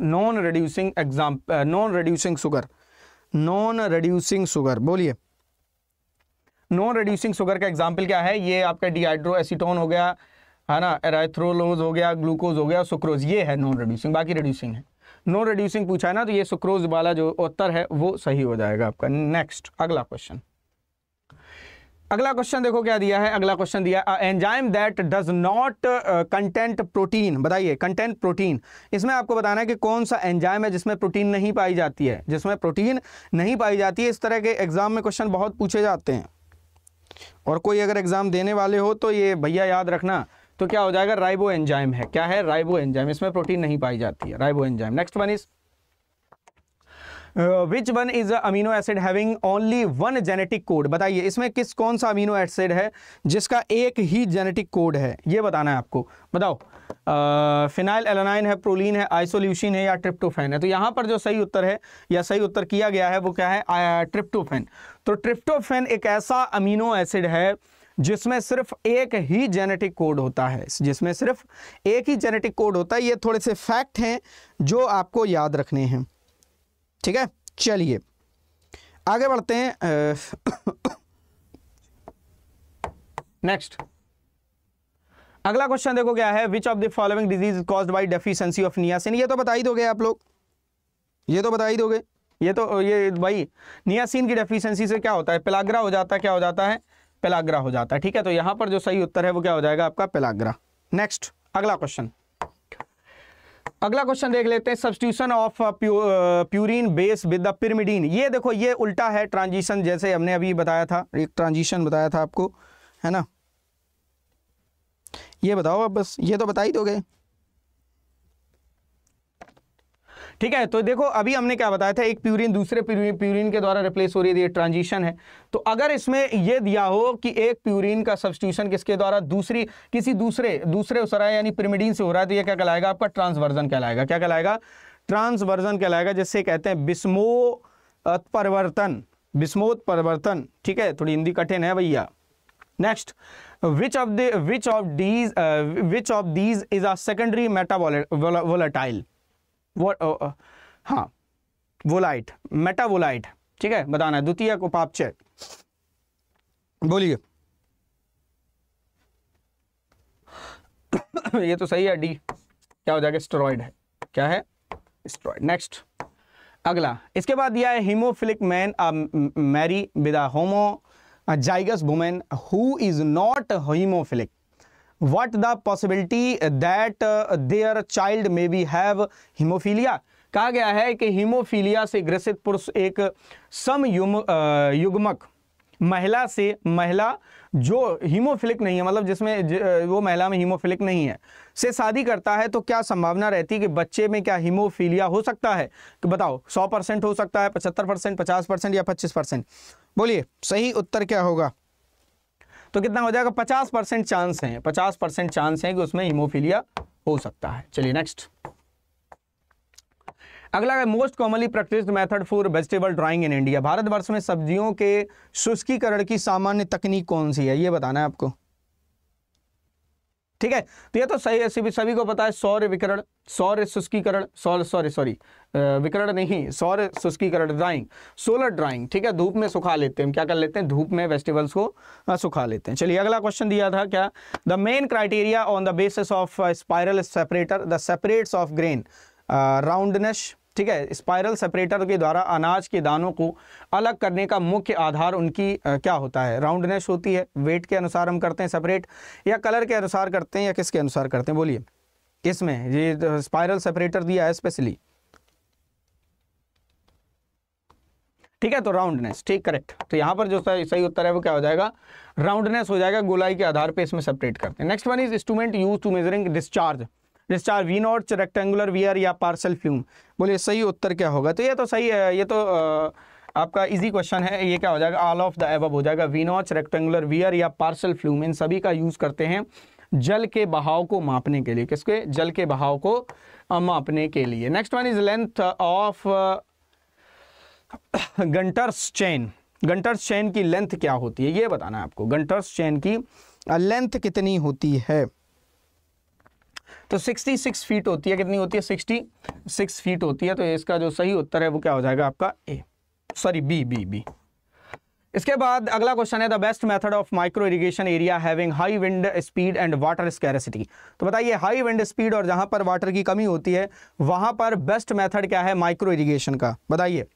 non reducing exam non reducing sugar non reducing sugar बोलिए नॉन रिड्यूसिंग सुगर का एग्जाम्पल क्या है ये आपका डिहाइड्रो एसीटोन हो गया है ना एराथ्रोलोज हो गया ग्लूकोज हो गया सुक्रोज ये है नॉन रिड्यूसिंग बाकी रिड्यूसिंग है नॉन रिड्यूसिंग पूछा है ना तो ये सुक्रोज वाला जो उत्तर है वो सही हो जाएगा आपका नेक्स्ट अगला क्वेश्चन अगला क्वेश्चन देखो क्या दिया है अगला क्वेश्चन दिया enzyme that does not content protein बताइए कंटेंट प्रोटीन इसमें आपको बताना है कि कौन सा एंजाइम है जिसमें प्रोटीन नहीं पाई जाती है जिसमें प्रोटीन नहीं पाई जाती है इस तरह के एग्जाम में क्वेश्चन बहुत पूछे जाते हैं और कोई अगर एग्जाम देने वाले हो तो ये भैया याद रखना तो क्या हो जाएगा राइबो एंजाइम है क्या है राइबो एंजाइम इसमें प्रोटीन नहीं पाई जाती है ribozyme next one is which one is amino acid having only one genetic code बताइए इसमें किस कौन सा अमीनो एसिड है जिसका एक ही जेनेटिक कोड है ये बताना है आपको बताओ फिनाइल uh, एलानाइन है प्रोलिन है आइसोल्यूशन है या ट्रिप्टोफेन है तो यहाँ पर जो सही उत्तर है या सही उत्तर किया गया है वो क्या है ट्रिप्टोफेन uh, तो ट्रिप्टोफेन एक ऐसा अमीनो एसिड है जिसमें सिर्फ एक ही जेनेटिक कोड होता है जिसमें सिर्फ एक ही जेनेटिक कोड होता है ये थोड़े से फैक्ट हैं जो आपको याद रखने हैं ठीक है चलिए आगे बढ़ते हैं नेक्स्ट अगला क्वेश्चन देखो क्या है which of the following disease cause by deficiency of niacin ये तो बता ही दोगे आप लोग ये तो बता ही दोगे ये तो ये भाई नियासिन की डेफिशिएंसी से क्या होता है पिलाग्रा हो जाता है क्या हो जाता है पेलाग्रा हो जाता है ठीक है तो यहां पर जो सही उत्तर है वो क्या हो जाएगा आपका पेलाग्रा नेक्स्ट अगला क्वेश्चन अगला क्वेश्चन देख लेते हैं substitution of purine base with the pyrimidine ये देखो ये उल्टा है ट्रांजिशन जैसे हमने अभी बताया था एक ट्रांजिशन बताया था आपको है ना ये बताओ अब बस ये तो बता ही दोगे ठीक है तो देखो अभी हमने क्या बताया था एक प्यूरिन दूसरे प्यूरिन, प्यूरिन के द्वारा रिप्लेस हो रही है ये ट्रांजिशन है तो अगर इसमें यह दिया हो कि एक प्यूरिन का सब्सटीट्यूशन किसके द्वारा दूसरी किसी दूसरे दूसरे उस रहा है यानी प्रिमिडीन से हो रहा है तो यह क्या कहलाएगा आपका ट्रांसवर्जन कहलाएगा क्या कहलाएगा ट्रांसवर्जन कहलाएगा जिससे कहते हैं बिस्मो परिवर्तन बिस्मोत परिवर्तन ठीक है थोड़ी हिंदी कठिन है भैया next which of this of these which of which is these secondary uh, a secondary वो oh, oh, हाँ वोलाइट मेटावोलाइट ठीक है बताना है द्वितीय को बोलिए (coughs) ये तो सही है डी क्या हो जाएगा स्टेरॉइड है क्या है स्टेरॉइड नेक्स्ट अगला इसके बाद दिया है haemophilic man marry with homozygous women who is not haemophilic what the possibility that their child may be have haemophilia कहा गया है कि हिमोफीलिया से ग्रसित पुरुष एक सम uh, युग्मक महिला से महिला जो हीमोफिलिक नहीं है मतलब जिसमें uh, वो महिला में हीमोफिलिक नहीं है से शादी करता है तो क्या संभावना रहती है कि बच्चे में क्या हीमोफीलिया हो सकता है कि बताओ 100 परसेंट हो सकता है 75 परसेंट पचास परसेंट या 25 परसेंट बोलिए सही उत्तर क्या होगा तो कितना हो जाएगा पचास परसेंट चांस है पचास परसेंट चांस है कि उसमें हीमोफीलिया हो सकता है चलिए नेक्स्ट अगला है most commonly practised method for vegetable drying in India भारतवर्ष में सब्जियों के शुष्कीकरण की सामान्य तकनीक कौन सी है ये बताना है आपको ठीक है तो ये तो सही सभी सभी को पता है सौर विकरण सौर शुष्कीकरण सौर सॉरी सॉरी विकरण नहीं सौर शुष्कीकरण ड्राइंग सोलर ड्राइंग ठीक है धूप में सुखा लेते हैं क्या कर लेते हैं धूप में वेजिटेबल्स को सुखा लेते हैं चलिए अगला क्वेश्चन दिया था क्या the main criteria on the basis of spiral separator the separates of grain roundness ठीक है स्पायरल सेपरेटर के द्वारा अनाज के दानों को अलग करने का मुख्य आधार उनकी आ, क्या होता है राउंडनेस होती है वेट के अनुसार हम करते हैं सेपरेट या कलर के अनुसार करते हैं या किसके अनुसार करते हैं बोलिए इसमें ये स्पायरल सेपरेटर दिया है स्पेशली ठीक है तो राउंडनेस ठीक करेक्ट तो यहां पर जो सही उत्तर है वो क्या हो जाएगा राउंडनेस हो जाएगा गोलाई के आधार पे इसमें सेपरेट करते हैं next one is instrument use to measuring discharge discharge V notch rectangular weir या पार्सल फ्यूम बोलिए सही उत्तर क्या होगा तो ये तो सही है ये तो आपका इजी क्वेश्चन है ये क्या हो जाएगा ऑल ऑफ द एबब हो जाएगा विनॉच रेक्टेंगुलर वियर या पार्सल फ्लूम इन सभी का यूज़ करते हैं जल के बहाव को मापने के लिए किसके जल के बहाव को मापने के लिए next one is length of Gunter's chain Gunter's chain की लेंथ क्या होती है ये बताना है आपको गंटर्स चेन की लेंथ कितनी होती है तो 66 फीट होती है कितनी होती है 66 फीट होती है तो इसका जो सही उत्तर है वो क्या हो जाएगा आपका A sorry B B B इसके बाद अगला क्वेश्चन है the best method of micro irrigation area having high wind speed and water scarcity तो बताइए हाई विंड स्पीड और जहां पर वाटर की कमी होती है वहां पर बेस्ट मेथड क्या है माइक्रो इरिगेशन का बताइए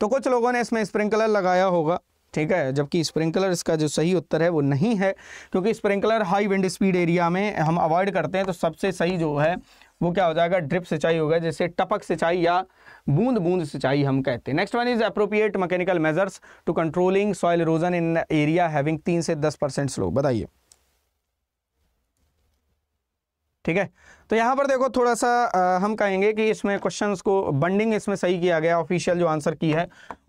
तो कुछ लोगों ने इसमें स्प्रिंकलर लगाया होगा ठीक है जबकि स्प्रिंकलर इसका जो सही उत्तर है वो नहीं है क्योंकि sprinkler high wind speed area में हम अवॉइड करते हैं तो सबसे सही जो है वो क्या हो जाएगा ड्रिप सिंचाई होगा जैसे टपक सिंचाई या बूंद बूंद सिंचाई हम कहते हैं next one is appropriate mechanical measures to controlling soil erosion in area having तीन से दस परसेंट स्लो बताइए ठीक है तो यहाँ पर देखो थोड़ा सा आ, हम कहेंगे कि इसमें क्वेश्चंस को बंडिंग इसमें सही किया गया ऑफिशियल जो आंसर की है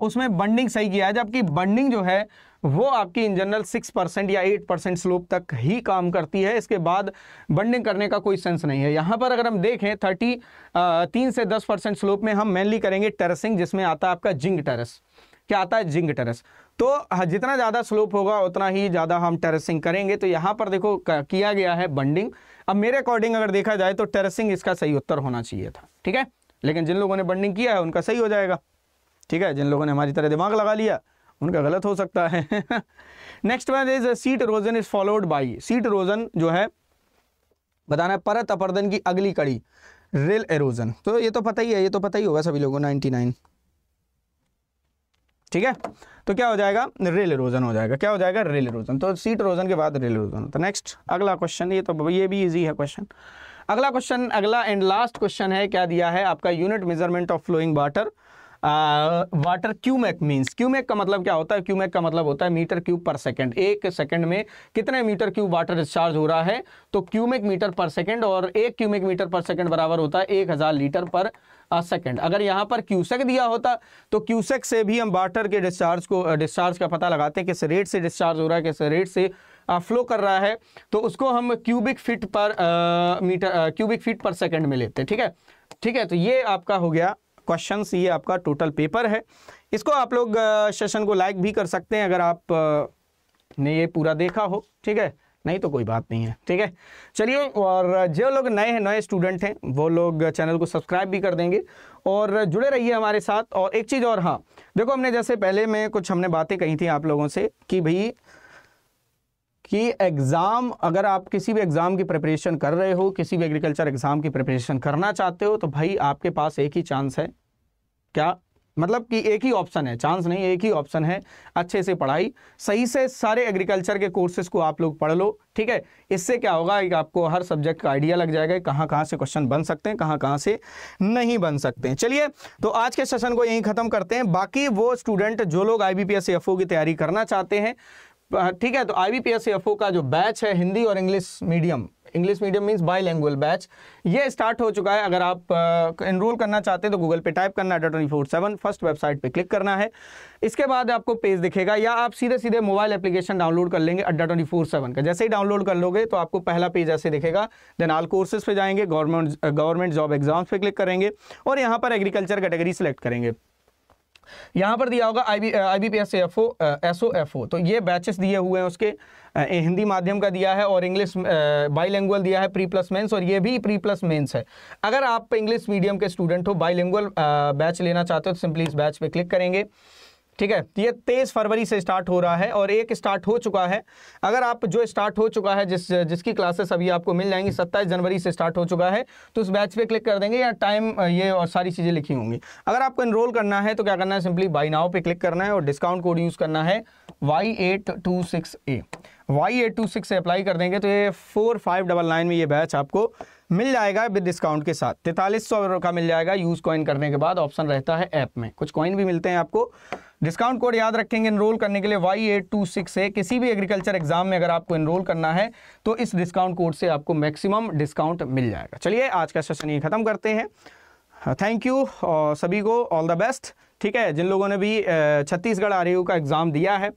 उसमें बंडिंग सही किया है जबकि बंडिंग जो है वो आपकी इन जनरल सिक्स परसेंट या एट परसेंट स्लोप तक ही काम करती है इसके बाद बंडिंग करने का कोई सेंस नहीं है यहाँ पर अगर हम देखें थर्टी तीन से दस परसेंट स्लोप में हम मेनली करेंगे टेरसिंग जिसमें आता है आपका जिंग टेरस क्या आता है जिंग टेरेस तो हाँ, जितना ज़्यादा स्लोप होगा उतना ही ज़्यादा हम टेरेसिंग करेंगे तो यहां पर देखो किया गया है बंडिंग अब मेरे अकॉर्डिंग अगर देखा जाए तो टेरेसिंग इसका सही उत्तर होना चाहिए था ठीक है लेकिन जिन लोगों ने बंडिंग किया है उनका सही हो जाएगा ठीक है जिन लोगों ने हमारी तरह दिमाग लगा लिया उनका गलत हो सकता है next one is sheet erosion is followed by sheet erosion जो है बताना है परत अपर्दन की अगली कड़ी रेल एरोजन तो ये तो पता ही है ये तो पता ही होगा सभी लोगों 99 ठीक है तो क्या हो जाएगा रेल रोजन हो जाएगा क्या हो जाएगा रेल रोजन तो सीट रोजन के बाद रेल रोजन होता है नेक्स्ट अगला क्वेश्चन ये तो ये भी इजी है क्वेश्चन अगला क्वेश्चन अगला एंड लास्ट क्वेश्चन है क्या दिया है आपका unit measurement of flowing water water cumec means cumec का मतलब क्या होता है क्यूमेक का मतलब होता है मीटर क्यूब पर सेकेंड एक सेकेंड में कितने मीटर क्यूब वाटर डिस्चार्ज हो रहा है तो क्यूमेक मीटर पर सेकेंड और एक क्यूमेक मीटर पर सेकेंड बराबर होता है एक हज़ार लीटर पर सेकेंड अगर यहाँ पर क्यूसेक दिया होता तो क्यूसेक से भी हम वाटर के डिस्चार्ज को डिस्चार्ज का पता लगाते हैं किस रेट से डिस्चार्ज हो रहा है किस रेट से फ्लो कर रहा है तो उसको हम cubic feet per metre cubic feet per second में लेते हैं ठीक है ठीक है तो ये आपका हो गया क्वेश्चंस ये आपका टोटल पेपर है इसको आप लोग सेशन को लाइक भी कर सकते हैं अगर आप ने ये पूरा देखा हो ठीक है नहीं तो कोई बात नहीं है ठीक है चलिए और जो लोग नए हैं नए स्टूडेंट हैं वो लोग चैनल को सब्सक्राइब भी कर देंगे और जुड़े रहिए हमारे साथ और एक चीज़ और हाँ देखो हमने जैसे पहले में कुछ हमने बातें कही थी आप लोगों से कि भाई कि एग्ज़ाम अगर आप किसी भी एग्ज़ाम की प्रिपरेशन कर रहे हो किसी भी एग्रीकल्चर एग्ज़ाम की प्रिपरेशन करना चाहते हो तो भाई आपके पास एक ही चांस है क्या मतलब कि एक ही ऑप्शन है चांस नहीं एक ही ऑप्शन है अच्छे से पढ़ाई सही से सारे एग्रीकल्चर के कोर्सेज को आप लोग पढ़ लो ठीक है इससे क्या होगा कि आपको हर सब्जेक्ट का आइडिया लग जाएगा कहाँ कहाँ से क्वेश्चन बन सकते हैं कहाँ कहाँ से नहीं बन सकते हैं चलिए तो आज के सेशन को यहीं ख़त्म करते हैं बाकी वो स्टूडेंट जो लोग आई बी पी की तैयारी करना चाहते हैं ठीक है तो आई बी का जो बैच है हिंदी और English medium English medium means by language batch ये स्टार्ट हो चुका है अगर आप इनरोल करना चाहते हैं तो गूगल पे टाइप करना है twenty four seven first website पे क्लिक करना है इसके बाद आपको पेज दिखेगा या आप सीधे सीधे मोबाइल एप्लीकेशन डाउनलोड कर लेंगे अड्डा ट्वेंटी फोर सेवन का जैसे ही डाउनलोड कर लोगे तो आपको पहला पेज ऐसे दिखेगा देन आल कोर्सेज पे जाएंगे गवर्नमेंट गवर्नमेंट जॉब एग्जाम्स पे क्लिक करेंगे और यहाँ पर एग्रीकल्चर कैटेगरी सेलेक्ट करेंगे यहाँ पर दिया होगा I B I B P S F O S O F O तो ये बैचेस दिए हुए हैं उसके uh, हिंदी माध्यम का दिया है और इंग्लिश बाईलैंग्वल uh, दिया है प्री प्लस मेंस और ये भी प्री प्लस मेंस है अगर आप इंग्लिश मीडियम के स्टूडेंट हो बाईलैंग्वल बैच uh, लेना चाहते हो तो सिंपली इस बैच पे क्लिक करेंगे ठीक है ये तेईस फरवरी से स्टार्ट हो रहा है और एक स्टार्ट हो चुका है अगर आप जो स्टार्ट हो चुका है जिस जिसकी क्लासेस अभी आपको मिल जाएंगी सत्ताईस जनवरी से स्टार्ट हो चुका है तो उस बैच पे क्लिक कर देंगे या टाइम ये और सारी चीज़ें लिखी होंगी अगर आपको इनरोल करना है तो क्या करना है सिंपली बाई नाव पे क्लिक करना है और डिस्काउंट कोड यूज़ करना है Y eight two six A Y eight two six apply कर देंगे तो ये फोर फाइव डबल नाइन में ये बैच आपको मिल जाएगा विद डिस्काउंट के साथ तैंतालीस सौ का मिल जाएगा यूज़ कॉइन करने के बाद ऑप्शन रहता है ऐप में कुछ कॉइन भी मिलते हैं आपको डिस्काउंट कोड याद रखेंगे इनरोल करने के लिए वाई एट टू सिक्स है किसी भी एग्रीकल्चर एग्जाम में अगर आपको इनरोल करना है तो इस डिस्काउंट कोड से आपको मैक्सिमम डिस्काउंट मिल जाएगा चलिए आज का सेशन ये ख़त्म करते हैं थैंक हाँ, यू और सभी को ऑल द बेस्ट ठीक है जिन लोगों ने भी छत्तीसगढ़ आर का एग्ज़ाम दिया है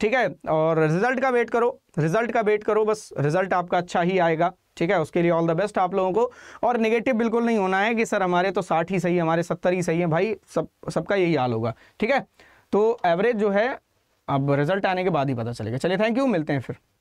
ठीक है और रिज़ल्ट का वेट करो रिज़ल्ट का वेट करो बस रिज़ल्ट आपका अच्छा ही आएगा ठीक है उसके लिए ऑल द बेस्ट आप लोगों को और नेगेटिव बिल्कुल नहीं होना है कि सर हमारे तो साठ ही सही हमारे सत्तर ही सही है भाई सब सबका यही हाल होगा ठीक है तो एवरेज जो है अब रिजल्ट आने के बाद ही पता चलेगा चलिए थैंक यू मिलते हैं फिर